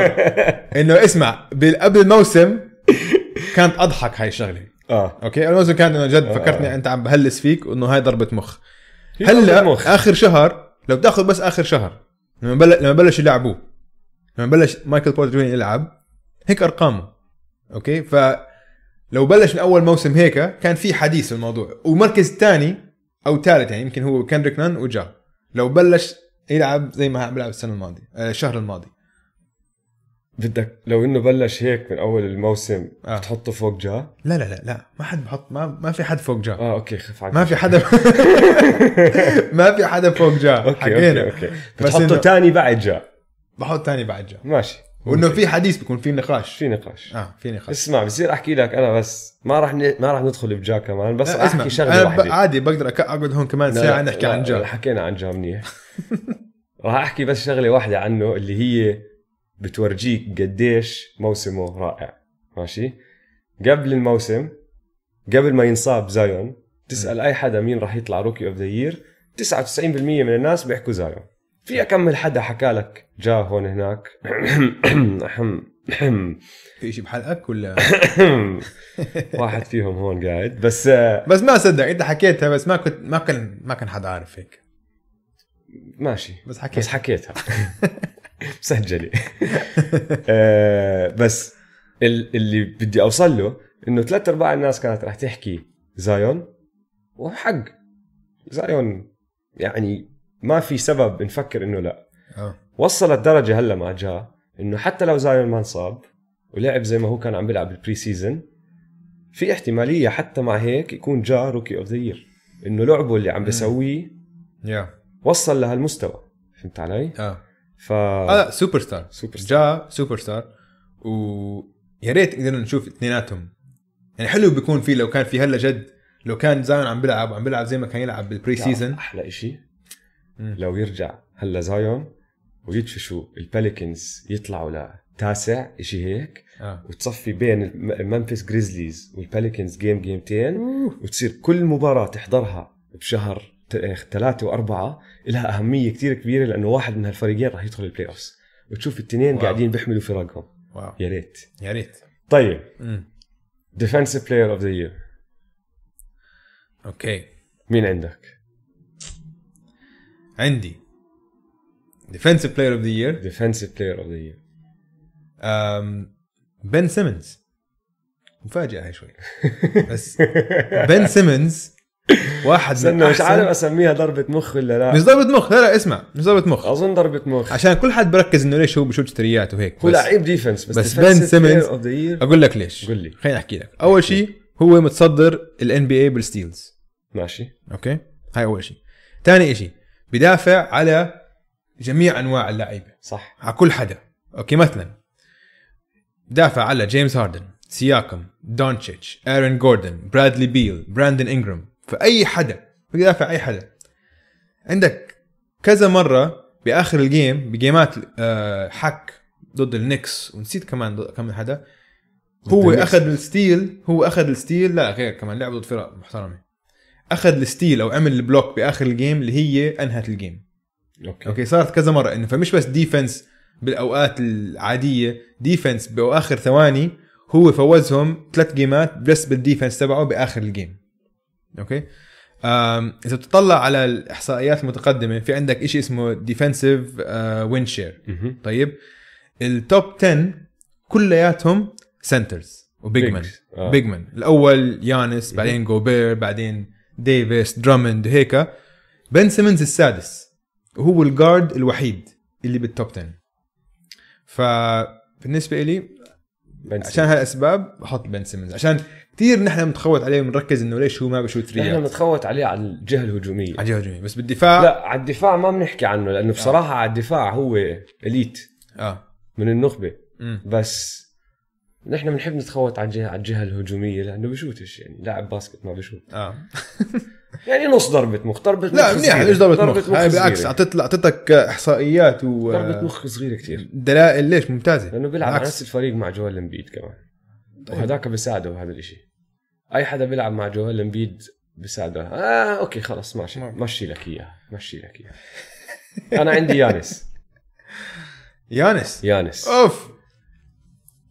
انه اسمع قبل الموسم كانت اضحك هاي الشغله اه اوكي الموسم كان انه جد آه. فكرتني انت عم بهلس فيك وانه هاي ضربه مخ هلا اخر شهر لو بتاخذ بس اخر شهر لما بلش لما بلش يلعبوه لما بلش مايكل بورتر يلعب هيك ارقامه اوكي ف لو بلش من اول موسم هيك كان في حديث الموضوع ومركز ثاني او ثالث يعني يمكن هو كندريك نان وجا لو بلش يلعب زي ما بلعب السنه الماضيه آه، الشهر الماضي بدك لو انه بلش هيك من اول الموسم آه. بتحطه فوق جا؟ لا لا لا لا ما حد بحط ما, ما في حد فوق جا اه اوكي خف عليك ما في حدا ما في حدا فوق جا اوكي حكينا. اوكي اوكي بتحطه ثاني إنه... بعد جا بحط ثاني بعد جا ماشي وانه في حديث بيكون في نقاش في نقاش اه في نقاش اسمع بصير احكي لك انا بس ما راح ن... ما راح ندخل بجا كمان بس اسمع. احكي شغله أنا عادي بقدر أك... اقعد هون كمان لا ساعه نحكي لا عن جا حكينا عن جا منيح راح احكي بس شغله واحده عنه اللي هي بتورجيك قديش موسمه رائع ماشي قبل الموسم قبل ما ينصاب زايون تسال اي حدا مين راح يطلع روكي اوف ذا يير 99% من الناس بيحكوا زايون في اكمل حدا حكى لك جا هون هناك في شيء بحلقك ولا واحد فيهم هون قاعد بس آه، بس ما صدق انت حكيتها بس ما كنت ما كان ما كان حدا عارف هيك ماشي بس حكيتها بس حكيتها مسجله آه، بس اللي بدي اوصل له انه ثلاث ارباع الناس كانت رح تحكي زايون وحق زايون يعني ما في سبب نفكر انه لا آه. وصلت درجه هلا مع جا انه حتى لو زايون ما انصاب ولعب زي ما هو كان عم بيلعب بالبري سيزون في احتماليه حتى مع هيك يكون جا روكي اوف ذا يير انه لعبه اللي عم بسويه yeah. وصل لهالمستوى فهمت علي؟ اه ف آه لا سوبر ستار سوبر ستار جا سوبر ستار ويا ريت قدرنا نشوف اثنيناتهم يعني حلو بيكون في لو كان في هلا جد لو كان زاين عم بيلعب عم بيلعب زي ما كان يلعب بالبري سيزون احلى شيء لو يرجع هلا زايون ويدفشوا الباليكنز يطلعوا لتاسع شيء هيك آه. وتصفي بين المنفس جريزليز والباليكنز جيم جيمتين وتصير كل مباراه تحضرها بشهر إيه، ثلاثة وأربعة لها أهمية كثير كبيرة لأنه واحد من هالفريقين راح يدخل البلاي أوفس وتشوف الاثنين قاعدين بيحملوا فرقهم يا ريت يا ريت طيب ديفنسيف بلاير اوف ذا يير اوكي مين عندك؟ عندي ديفنسيف بلاير اوف ذا يير ديفنسيف بلاير اوف ذا يير بن سيمنز مفاجاه هاي شوي بس بن سيمنز واحد من أحسن... مش عارف اسميها ضربه مخ ولا لا مش ضربه مخ لا لا اسمع مش ضربه مخ اظن ضربه مخ عشان كل حد بركز انه ليش هو بشوت ثريات وهيك هو لعيب ديفنس بس, بس بن سيمنز اقول لك ليش قول لي خليني احكي لك اول شيء هو متصدر الان بي اي بالستيلز ماشي اوكي هاي اول شيء ثاني شيء بدافع على جميع انواع اللعيبه صح على كل حدا اوكي مثلا دافع على جيمس هاردن سياكم دونتشيتش ايرن جوردن برادلي بيل براندن انجرام فاي حدا بدافع اي حدا عندك كذا مره باخر الجيم بجيمات آه، حك ضد النكس ونسيت كمان كم حدا هو اخذ الستيل هو اخذ الستيل لا غير كمان لعب ضد فرق محترمه اخذ الستيل او عمل البلوك باخر الجيم اللي هي انهت الجيم اوكي اوكي صارت كذا مره انه فمش بس ديفنس بالاوقات العاديه ديفنس باخر ثواني هو فوزهم ثلاث جيمات بس بالديفنس تبعه باخر الجيم اوكي اذا بتطلع على الاحصائيات المتقدمه في عندك شيء اسمه ديفنسيف وين شير طيب التوب 10 كلياتهم سنترز وبيج مان آه. بيج مان الاول يانس بعدين جوبير بعدين ديفيس درامند هيك بن سيمنز السادس وهو الجارد الوحيد اللي بالتوب 10 فبالنسبه لي عشان هالاسباب بحط بن سيمنز عشان كثير نحن بنتخوت عليه ونركز انه ليش هو ما بشو ثري نحن بنتخوت عليه على الجهه الهجوميه على الجهه الهجوميه بس بالدفاع لا على الدفاع ما بنحكي عنه لانه آه. بصراحه آه. على الدفاع هو اليت اه من النخبه م. بس نحن بنحب نتخوت على الجهه على الجهه الهجوميه لانه بشوتش يعني لاعب باسكت ما بشوت اه يعني نص ضربة مخ ضربة مخ لا منيح ليش ضربة مخ هاي بالعكس اعطيت اعطيتك احصائيات و ضربة مخ صغيرة كثير دلائل ليش ممتازة لانه بيلعب على نفس الفريق مع جوال امبيد كمان طيب. وهذاك بيساعده بهذا الشيء اي حدا بيلعب مع جوال امبيد بيساعده اه اوكي خلص ماشي مشي لك اياه مشي لك اياه انا عندي يانس يانس يانس اوف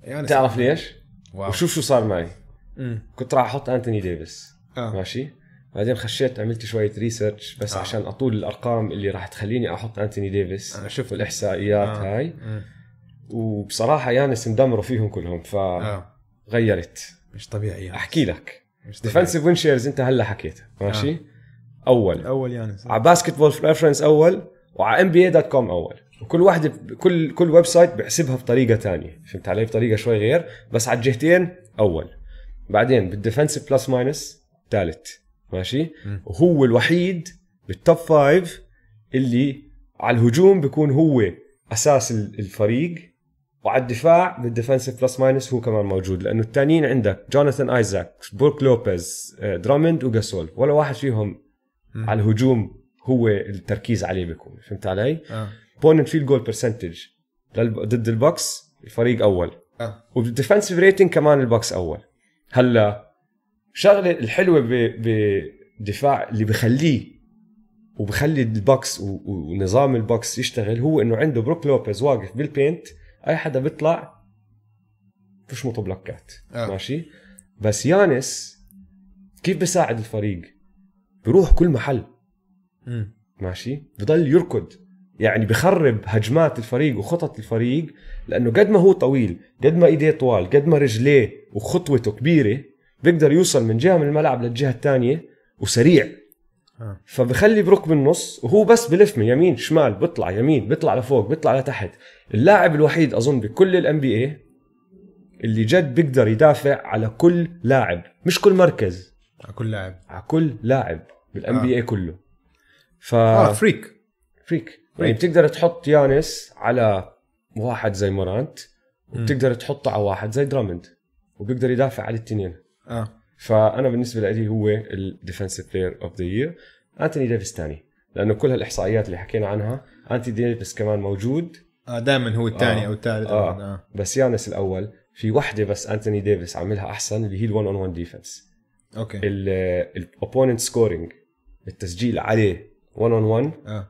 يعني تعرف ليش؟ واو. وشوف شو صار معي مم. كنت راح احط انتوني ديفيس آه. ماشي بعدين خشيت عملت شويه ريسيرش بس آه. عشان اطول الارقام اللي راح تخليني احط انتوني ديفيس انا شفت الاحصائيات آه. هاي مم. وبصراحه يانس يعني اندمروا فيهم كلهم ف آه. غيرت مش طبيعي يعني. احكي لك ديفنسيف وين شيرز انت هلا حكيتها ماشي آه. اول اول يانس يعني على باسكت بول ريفرنس اول وعلى ام بي اي دوت كوم اول وكل واحده كل كل ويب سايت بحسبها بطريقه ثانيه فهمت علي بطريقه شوي غير بس على الجهتين اول بعدين بالديفنسيف بلس ماينس ثالث ماشي م. وهو الوحيد بالتوب فايف اللي على الهجوم بيكون هو اساس الفريق وعلى الدفاع بالديفنسيف بلس ماينس هو كمان موجود لانه الثانيين عندك جوناثان ايزاك بورك لوبيز آه، درامند وجاسول ولا واحد فيهم م. على الهجوم هو التركيز عليه بيكون فهمت علي؟ آه. اوبوننت فيلد جول برسنتج ضد البوكس الفريق اول أه. وبالديفنسيف ريتنج كمان البوكس اول هلا الشغله الحلوه بدفاع اللي بخليه وبخلي البوكس ونظام البوكس يشتغل هو انه عنده بروك لوبيز واقف بالبينت اي حدا بيطلع بشمطه بلوكات آه. ماشي بس يانس كيف بساعد الفريق بروح كل محل م. ماشي بضل يركض يعني بخرب هجمات الفريق وخطط الفريق لانه قد ما هو طويل قد ما ايديه طوال قد ما رجليه وخطوته كبيره بيقدر يوصل من جهه من الملعب للجهه الثانيه وسريع آه. فبخلي بروك بالنص وهو بس بلف من يمين شمال بيطلع يمين بيطلع لفوق بيطلع لتحت اللاعب الوحيد اظن بكل الان بي اي اللي جد بيقدر يدافع على كل لاعب مش كل مركز على كل لاعب على كل لاعب بالان بي اي آه. كله ف اه فريك فريك يعني إيه. بتقدر تحط يانس على واحد زي مورانت وبتقدر تحطه على واحد زي درامند وبيقدر يدافع على الاثنين اه فانا بالنسبه لي هو الديفنسيف بلاير اوف ذا يير انتوني ديفيس ثاني لانه كل هالاحصائيات اللي حكينا عنها انتوني ديفيس كمان موجود اه دائما هو الثاني آه. او الثالث آه. آه. آه. بس يانس الاول في وحده بس انتوني ديفيس عاملها احسن اللي هي ال1 اون 1 ديفنس اوكي الاوبوننت سكورينج التسجيل عليه 1 اون 1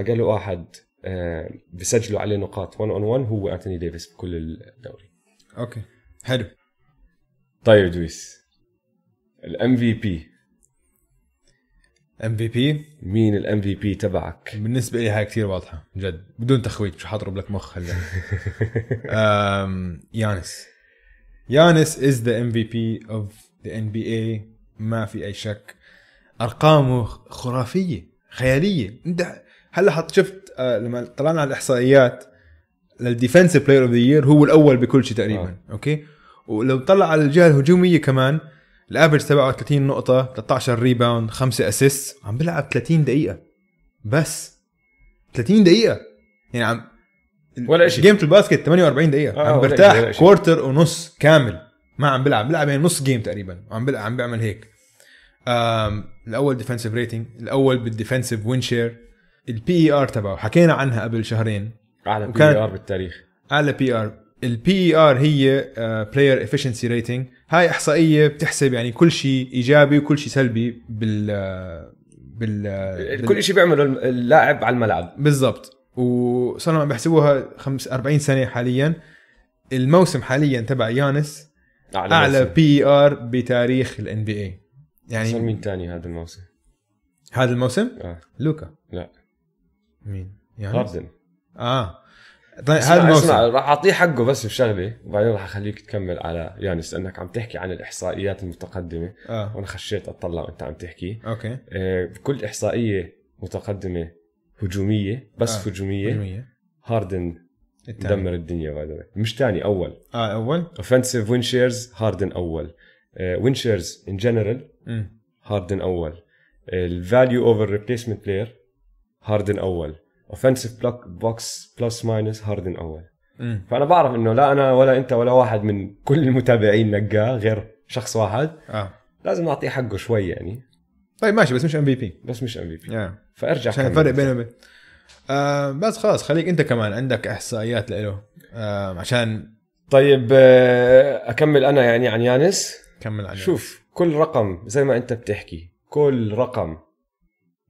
اقل واحد آه، بسجلوا عليه نقاط 1 اون 1 هو انتوني ديفيس بكل الدوري اوكي حلو طيب دويس الام في بي ام في بي مين الام في بي تبعك بالنسبه لي هاي كثير واضحه جد بدون تخويت مش حاضرب لك مخ هلا يانس يانس از ذا ام في بي اوف ذا ان بي اي ما في اي شك ارقامه خرافيه خياليه انت هلا حط شفت آه، لما طلعنا على الاحصائيات للديفنس بلاير اوف ذا يير هو الاول بكل شيء تقريبا آه. اوكي ولو طلع على الجهه الهجوميه كمان الافرج تبعه 30 نقطه 13 ريباوند 5 اسيست عم بيلعب 30 دقيقه بس 30 دقيقه يعني عم ولا شيء جيمة الباسكت 48 دقيقة آه عم برتاح كوارتر ونص كامل ما عم بلعب بلعب يعني نص جيم تقريبا عم بلعب عم بعمل هيك الاول ديفنسيف ريتنج الاول بالديفنسيف وين شير البي اي ار e تبعه حكينا عنها قبل شهرين اعلى بي ار e بالتاريخ اعلى بي ار البي اي ار هي بلاير افشنسي ريتنج هاي احصائيه بتحسب يعني كل شيء ايجابي وكل شيء سلبي بال آه, آه, بال كل شيء بيعمله اللاعب على الملعب بالضبط وصار عم بحسبوها 40 سنه حاليا الموسم حاليا تبع يانس اعلى, أعلى بي ار e بتاريخ الان بي اي يعني مين ثاني هذا الموسم؟ هذا الموسم؟ آه. لوكا لا مين؟ يعني هاردن اه طيب هذا الموسم اسمع راح اعطيه حقه بس بشغله وبعدين راح اخليك تكمل على يانس لانك عم تحكي عن الاحصائيات المتقدمه آه. وانا خشيت اطلع وانت عم تحكي اوكي آه بكل احصائيه متقدمه هجوميه بس آه. هجوميه, هجوميه. هاردن التاني. دمر الدنيا باي مش ثاني اول اه اول اوفنسيف وين شيرز هاردن اول وين شيرز ان جنرال هاردن اول الفاليو اوفر ريبليسمنت بلاير هاردن اول اوفنسيف بلوك بوكس بلس ماينس هاردن اول م. فانا بعرف انه لا انا ولا انت ولا واحد من كل المتابعين نقاه غير شخص واحد آه. لازم نعطيه حقه شوي يعني طيب ماشي بس مش ام في بي بس مش ام في بي فارجع عشان الفرق بينهم آه بس خلاص خليك انت كمان عندك احصائيات له آه عشان طيب آه اكمل انا يعني عن يانس كمل عن شوف كل رقم زي ما انت بتحكي كل رقم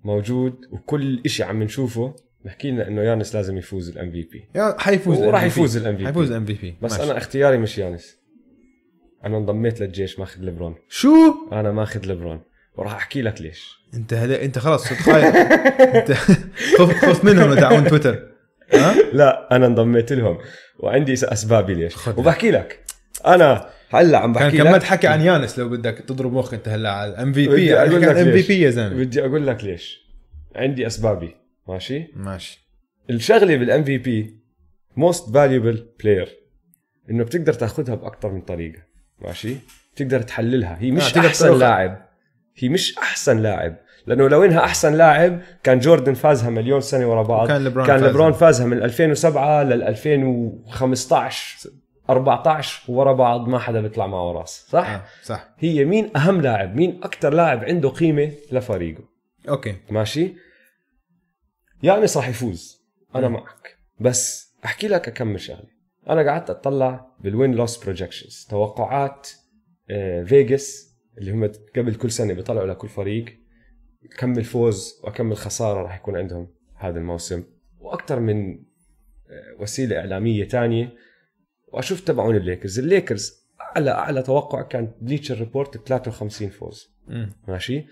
موجود وكل شيء عم نشوفه بحكي لنا انه يانس لازم يفوز الام في بي حيفوز وراح يفوز الام في بي حيفوز الام في بي بس ماشي. انا اختياري مش يانس انا انضميت للجيش ماخذ ليبرون شو انا ماخذ ليبرون وراح احكي لك ليش انت هلا انت خلص صرت خايف انت خفت منهم تعاون تويتر ها لا انا انضميت لهم وعندي اسبابي ليش وبحكي لك انا هلا عم بحكي كان كملت حكي عن يانس لو بدك تضرب مخ انت هلا على الام في بي اقول لك ام في بي يا زلمه بدي اقول لك ليش عندي اسبابي ماشي ماشي الشغله بالام في بي موست فاليبل بلاير انه بتقدر تاخذها باكثر من طريقه ماشي بتقدر تحللها هي مش آه، احسن لاعب هي مش احسن لاعب لانه لو انها احسن لاعب كان جوردن فازها مليون سنه ورا بعض كان لبرون, كان لبرون فازها من 2007 لل 2015 14 ورا بعض ما حدا بيطلع معه راس صح؟ آه صح هي مين اهم لاعب مين اكثر لاعب عنده قيمه لفريقه اوكي ماشي يعني راح يفوز انا م. معك بس احكي لك اكمل شغله انا قعدت اطلع بالوين لوس بروجكشنز توقعات فيغاس آه، اللي هم قبل كل سنه بيطلعوا لكل فريق كم الفوز وكم الخساره راح يكون عندهم هذا الموسم واكثر من آه، وسيله اعلاميه ثانيه واشوف تبعون الليكرز الليكرز اعلى اعلى توقع كان بليتشر ريبورت 53 فوز م. ماشي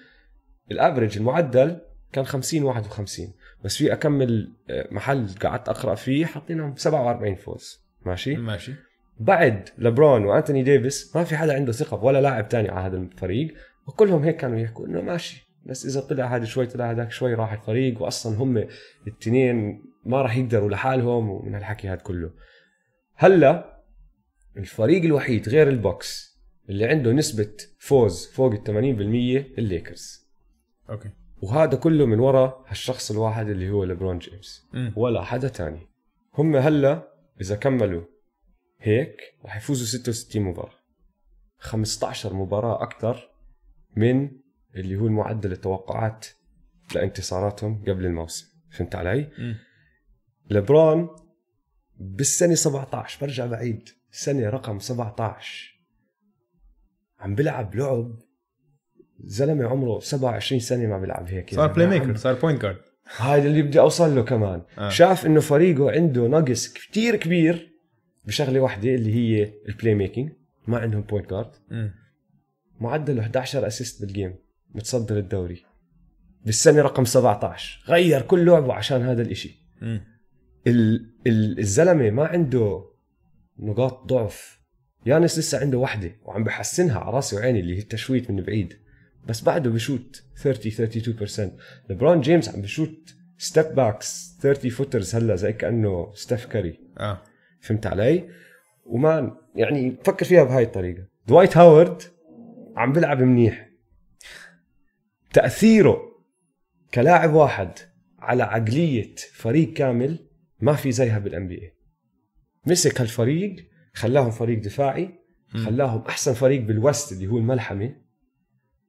الافرج المعدل كان 50 51 بس في اكمل محل قعدت اقرا فيه حاطينهم 47 فوز ماشي ماشي بعد لبرون وانتوني ديفيس ما في حدا عنده ثقه ولا لاعب تاني على هذا الفريق وكلهم هيك كانوا يحكوا انه ماشي بس اذا طلع هذا شوي طلع هذاك شوي راح الفريق واصلا هم الاثنين ما راح يقدروا لحالهم ومن هالحكي هذا كله هلا الفريق الوحيد غير البوكس اللي عنده نسبه فوز فوق ال 80% الليكرز اوكي وهذا كله من وراء هالشخص الواحد اللي هو ليبرون جيمس م. ولا حدا تاني هم هلا اذا كملوا هيك رح يفوزوا 66 مباراه 15 مباراه اكثر من اللي هو المعدل التوقعات لانتصاراتهم قبل الموسم فهمت علي؟ م. لبرون بالسنه 17 برجع بعيد سنه رقم 17 عم بلعب لعب زلمه عمره 27 سنه ما بيلعب هيك صار بلاي يعني. ميكر صار بوينت جارد هاي اللي بدي اوصل له كمان آه. شاف انه فريقه عنده نقص كتير كبير بشغله واحده اللي هي البلاي ميكينج ما عندهم بوينت جارد معدله 11 اسيست بالجيم متصدر الدوري بالسنه رقم 17 غير كل لعبه عشان هذا الاشي م. الزلمه ما عنده نقاط ضعف يانس لسه عنده وحده وعم بحسنها على راسي وعيني اللي هي التشويت من بعيد بس بعده بشوت 30 32% لبرون جيمس عم بشوت ستيب باكس 30 فوترز هلا زي كانه ستيف كاري اه فهمت علي؟ وما يعني فكر فيها بهاي الطريقه دوايت هاورد عم بلعب منيح تاثيره كلاعب واحد على عقليه فريق كامل ما في زيها بالان بي اي مسك هالفريق خلاهم فريق دفاعي خلاهم احسن فريق بالوست اللي هو الملحمه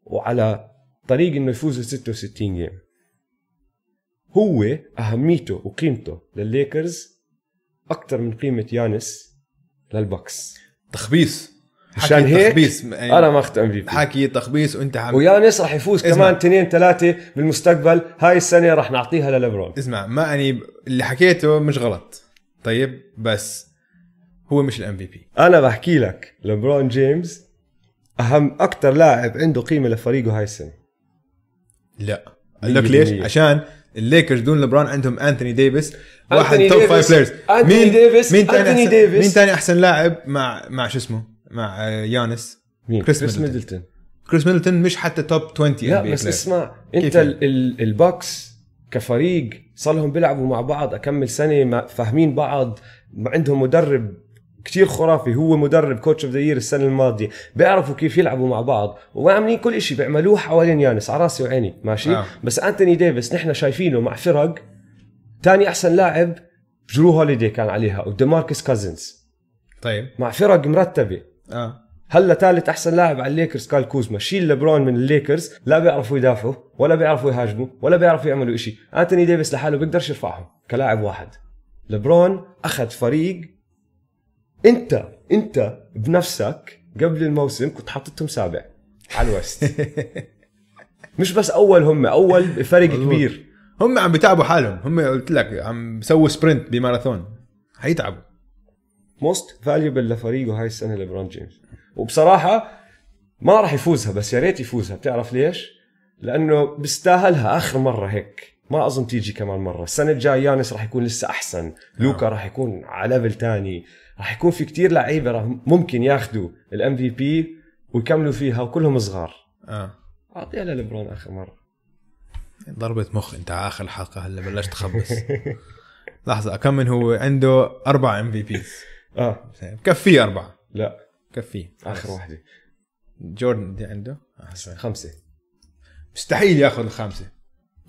وعلى طريق انه يفوز 66 جيم هو اهميته وقيمته للليكرز اكثر من قيمه يانس للبكس تخبيث عشان هيك تخبيص يعني انا اخذت ام في بي حكي تخبيص وانت عم ويانس راح يفوز اسمع. كمان اثنين ثلاثه بالمستقبل هاي السنه راح نعطيها للبرون اسمع ما اني اللي حكيته مش غلط طيب بس هو مش الام في بي انا بحكي لك لبرون جيمس اهم اكثر لاعب عنده قيمه لفريقه هاي السنه لا اقول لك ليش؟ عشان الليكرز دون لبران عندهم انثوني ديفيس واحد توب فايف بلايرز انثوني ديفيس مين انثوني ديفيس مين ثاني احسن لاعب مع مع شو اسمه؟ مع يانس مين؟ كريس ميدلتون كريس ميدلتون مش حتى توب 20 لا بس اسمع انت يعني؟ الباكس كفريق صار لهم بيلعبوا مع بعض اكمل سنه فاهمين بعض عندهم مدرب كتير خرافي هو مدرب كوتش اوف ذا يير السنه الماضيه بيعرفوا كيف يلعبوا مع بعض وعاملين كل شيء بيعملوه حوالين يانس على راسي وعيني ماشي آه. بس انتوني ديفيس نحن شايفينه مع فرق ثاني احسن لاعب جرو هوليدي كان عليها وديماركس كازنز طيب مع فرق مرتبه آه. هلا ثالث احسن لاعب على الليكرز كايل كوزما شيل لبرون من الليكرز لا بيعرفوا يدافعوا ولا بيعرفوا يهاجموا ولا بيعرفوا يعملوا شيء انتوني ديفيس لحاله بيقدرش يرفعهم كلاعب واحد لبرون اخذ فريق انت انت بنفسك قبل الموسم كنت حاطتهم سابع على الوست مش بس اول هم اول فريق كبير هم عم بيتعبوا حالهم هم قلت لك عم بيسووا سبرنت بماراثون حيتعبوا موست فاليوبل لفريقه هاي السنه ليبرون جيمس وبصراحه ما راح يفوزها بس يا ريت يفوزها بتعرف ليش؟ لانه بيستاهلها اخر مره هيك ما اظن تيجي كمان مره السنه الجايه يانس راح يكون لسه احسن نعم. لوكا راح يكون على ليفل ثاني راح يكون في كتير لعيبه راح ممكن ياخذوا الام في بي ويكملوا فيها وكلهم صغار اه اعطيها للبرون اخر مره ضربة مخ انت على اخر حلقه هلا بلشت تخبص لحظه كم من هو عنده اربع ام في بيز اه كفيه اربعه لا كفيه اخر واحده جوردن دي عنده أحسن. آه، خمسه مستحيل ياخذ الخامسه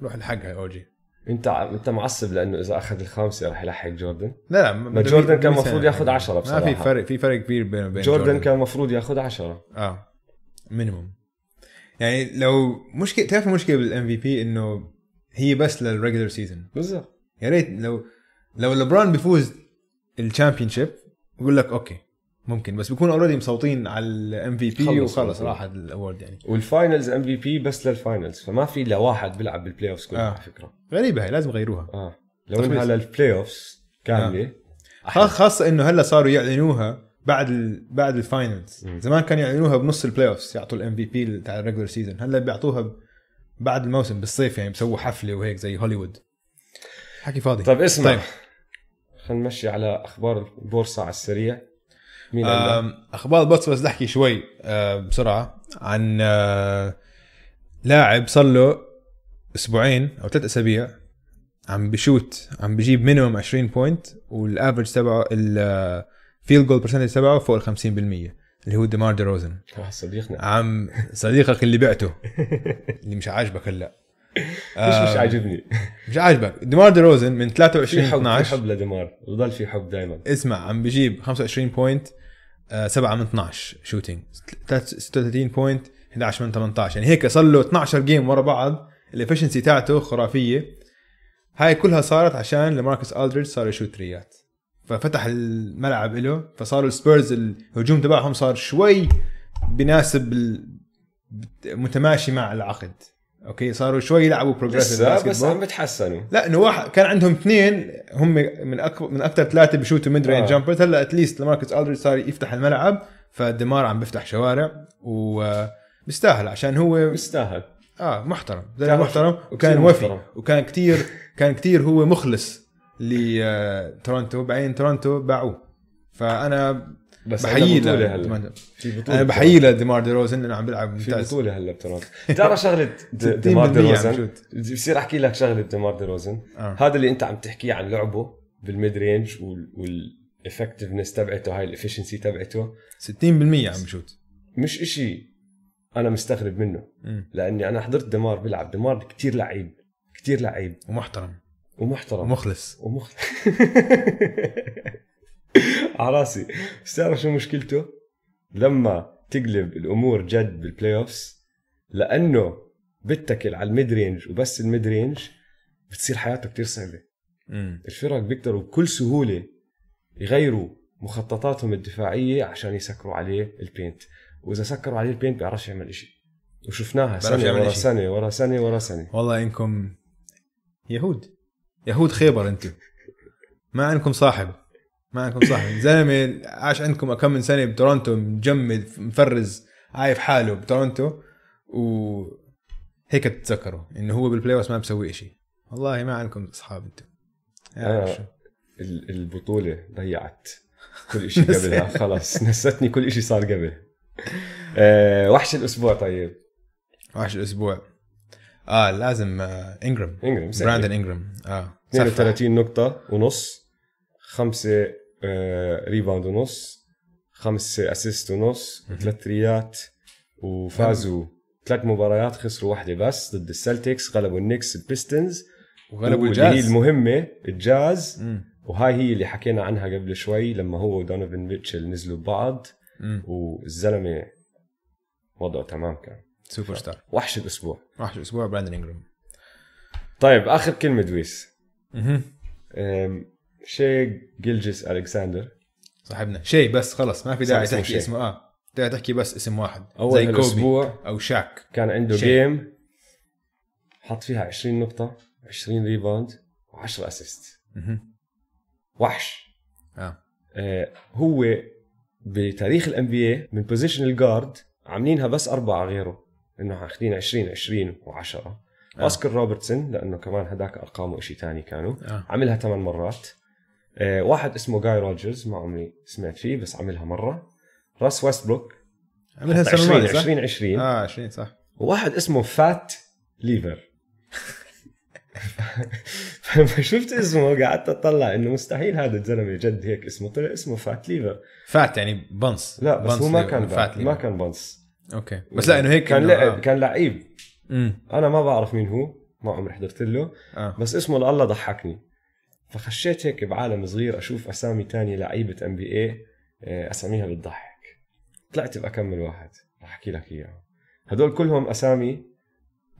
روح الحقها اوجي انت انت معصب لانه اذا اخذ الخامسه رح يلحق جوردن لا لا ما جوردن كان المفروض ياخذ 10 بصراحه ما في فرق في فرق كبير بينه وبين جوردن, جوردن كان المفروض ياخذ 10 اه مينيموم يعني لو مشكله تعرف المشكله بالام في بي انه هي بس للريجلر سيزون بالظبط يا ريت لو لو لبران بيفوز الشامبيون شيب يقول لك اوكي ممكن بس بيكونوا اوريدي مصوتين على الام في بي وخلص راح الاورد يعني والفاينلز ام في بي بس للفاينلز فما في الا واحد بيلعب بالبلاي اوف كلها آه. على فكره غريبه هي لازم يغيروها اه لو انها للبلاي اوف كامله آه. خاصه انه هلا صاروا يعلنوها بعد الـ بعد الفاينلز زمان كانوا يعلنوها بنص البلاي اوف يعطوا الام في بي تاع الريجولر سيزون هلا بيعطوها بعد الموسم بالصيف يعني بسووا حفله وهيك زي هوليوود حكي فاضي طيب اسمع طيب. خلينا نمشي على اخبار البورصه على السريع مين اخبار البورصه بس نحكي شوي آه، بسرعه عن آه، لاعب صار له اسبوعين او ثلاث اسابيع عم بشوت عم بجيب مينيمم 20 بوينت والافرج تبعه الفيلد جول برسنتج تبعه فوق ال 50% اللي هو ديمار دي روزن صديقنا عم صديقك اللي بعته اللي مش عاجبك هلا آه، مش مش عاجبني مش عاجبك ديمار دي روزن من 23 في حب 12 في حب لديمار بضل في حب دائما اسمع عم بجيب 25 بوينت 7 من 12 شوتينج 36 بوينت 11 من 18 يعني هيك صار له 12 جيم ورا بعض الافشنسي تاعته خرافيه هاي كلها صارت عشان لماركس ادريدج صار يشوت ثريات ففتح الملعب له فصاروا السبيرز الهجوم تبعهم صار شوي بناسب متماشي مع العقد اوكي صاروا شوي يلعبوا بروجريسيف بس, بس عم بتحسنوا لا انه واحد كان عندهم اثنين هم من اكبر من اكثر ثلاثه بشوتوا ميد رينج جامبرز هلا اتليست لماركس الدريد صار يفتح الملعب فدمار عم بيفتح شوارع وبيستاهل عشان هو بيستاهل اه محترم زلمه محترم وكان وفي محترم. وكان كثير كان كثير هو مخلص لتورنتو آه، بعدين تورنتو باعوه فانا بس بحيي له يعني، هلا في بطوله انا بحيي له ديمار دي روزن انه عم بيلعب ممتاز في بطوله هلا بتراك بتعرف شغله ديمار دي روزن بصير احكي لك شغله ديمار دي روزن آه. هذا اللي انت عم تحكيه عن لعبه بالميد رينج والافكتفنس تبعته هاي الافشنسي تبعته 60% عم بشوت مش إشي انا مستغرب منه م. لاني انا حضرت دمار بيلعب دمار كتير لعيب كتير لعيب ومحترم ومحترم ومخلص ومخلص على راسي بس تعرف شو مشكلته؟ لما تقلب الامور جد بالبلاي اوفس لانه بتكل على الميد رينج وبس الميد رينج بتصير حياته كتير صعبه الفرق بيقدروا بكل سهوله يغيروا مخططاتهم الدفاعيه عشان يسكروا عليه البينت واذا سكروا عليه البينت بيعرفش يعمل شيء وشفناها سنه ورا سنه ورا سنه ورا سنه والله انكم يهود يهود خيبر انتم ما عندكم صاحب معكم صح زلمه عاش عندكم كم من سنه بتورونتو مجمد مفرز عايف حاله بتورونتو و هيك تتذكروا انه هو بالبلاي ما بسوي شيء والله ما عندكم اصحاب انتم البطوله ضيعت كل شيء قبلها خلص نستني كل شيء صار قبل أه وحش الاسبوع طيب وحش الاسبوع اه لازم آه انجرام انجرام براندن انجرام اه 32 نقطة ونص خمسة آه، ريباوند ونص خمس اسيست ونص ثلاث ريات وفازوا ثلاث مباريات خسروا واحده بس ضد السلتكس غلبوا النكس البيستنز وغلبوا الجاز هي المهمه الجاز مم. وهاي هي اللي حكينا عنها قبل شوي لما هو ودونوفن ميتشل نزلوا ببعض والزلمه وضعه تمام كان سوبر ستار وحش الاسبوع وحش الاسبوع براندن انجرام طيب اخر كلمه دويس شي جلجس الكساندر صاحبنا شي بس خلص ما في داعي تحكي اسمه اه داعي تحكي بس اسم واحد اول زي اسبوع او شاك كان عنده شي. جيم حط فيها 20 نقطة 20 ريباوند و 10 اسيست وحش آه. آه هو بتاريخ الان بي اي من بوزيشن الجارد عاملينها بس اربعه غيره انه اخذين 20 20 و10 آه. اوسكار روبرتسون لانه كمان هداك ارقامه شيء ثاني كانوا آه. عملها ثمان مرات آه، واحد اسمه جاي روجرز ما عمري سمعت فيه بس عملها مره راس ويستبروك عملها سنه 2020 20 20 اه 20 صح وواحد اسمه فات ليفر فلما شفت اسمه قعدت اطلع انه مستحيل هذا الزلمه جد هيك اسمه طلع اسمه فات ليفر فات يعني بنص لا بس بنص هو ما كان فات ما كان بنص اوكي بس لا انه هيك كان لعب آه. كان لعيب انا ما بعرف مين هو ما عمري حضرت له آه. بس اسمه لله ضحكني فخشيت هيك بعالم صغير اشوف اسامي تانية لعيبه ام بي اي اساميها بتضحك طلعت باكمل واحد رح احكي لك اياه هدول كلهم اسامي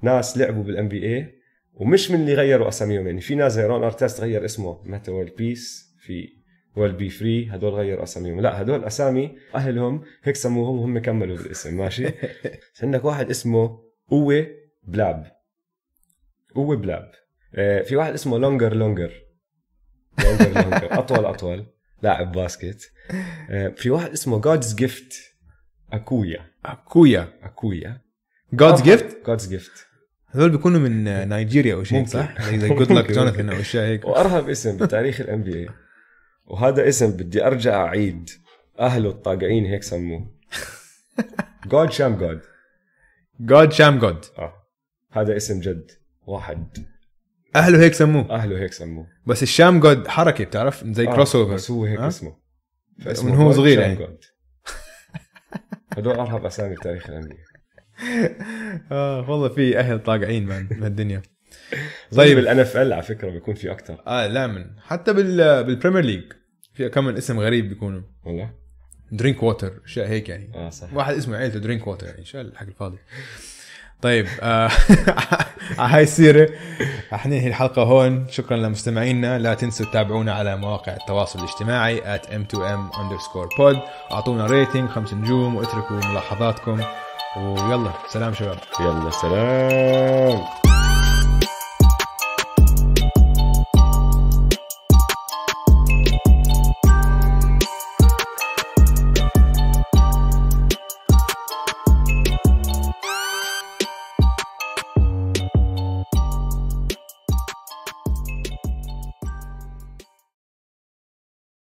ناس لعبوا بالام بي اي ومش من اللي غيروا اساميهم يعني في ناس زي رون ارتست غير اسمه ميتا وورلد بيس في وورلد بي فري هدول غيروا اساميهم لا هدول اسامي اهلهم هيك سموهم وهم كملوا بالاسم ماشي عندك واحد اسمه قوة بلاب قوة بلاب آه، في واحد اسمه لونجر لونجر لونجر لونجر اطول اطول لاعب باسكت آه، في واحد اسمه جودز جيفت اكويا اكويا اكويا جودز جيفت جودز جيفت هذول بيكونوا من نيجيريا او شيء صح؟ اذا جود لك جوناثان او اشياء هيك وارهب اسم بتاريخ الان بي وهذا اسم بدي ارجع اعيد اهله الطاقعين هيك سموه جود شام جود جود شام جود اه هذا اسم جد واحد اهله هيك سموه اهله هيك سموه بس الشام جود حركه بتعرف زي آه كروس اوفر بس هو هيك آه؟ اسمه من هو صغير يعني هدول ارهب اسامي بتاريخ الامريكا اه والله في اهل طاقعين من بهالدنيا طيب الان طيب، اف ال على فكره بيكون في اكثر اه لا من حتى بال بالبريمير ليج في كم من اسم غريب بيكونوا والله درينك ووتر اشياء هيك يعني اه صح واحد اسمه عيلته درينك ووتر يعني شو الحق الفاضي طيب آه هاي السيره رح ننهي الحلقه هون شكرا لمستمعينا لا تنسوا تتابعونا على مواقع التواصل الاجتماعي at m2m underscore pod اعطونا ريتنج خمس نجوم واتركوا ملاحظاتكم ويلا سلام شباب يلا سلام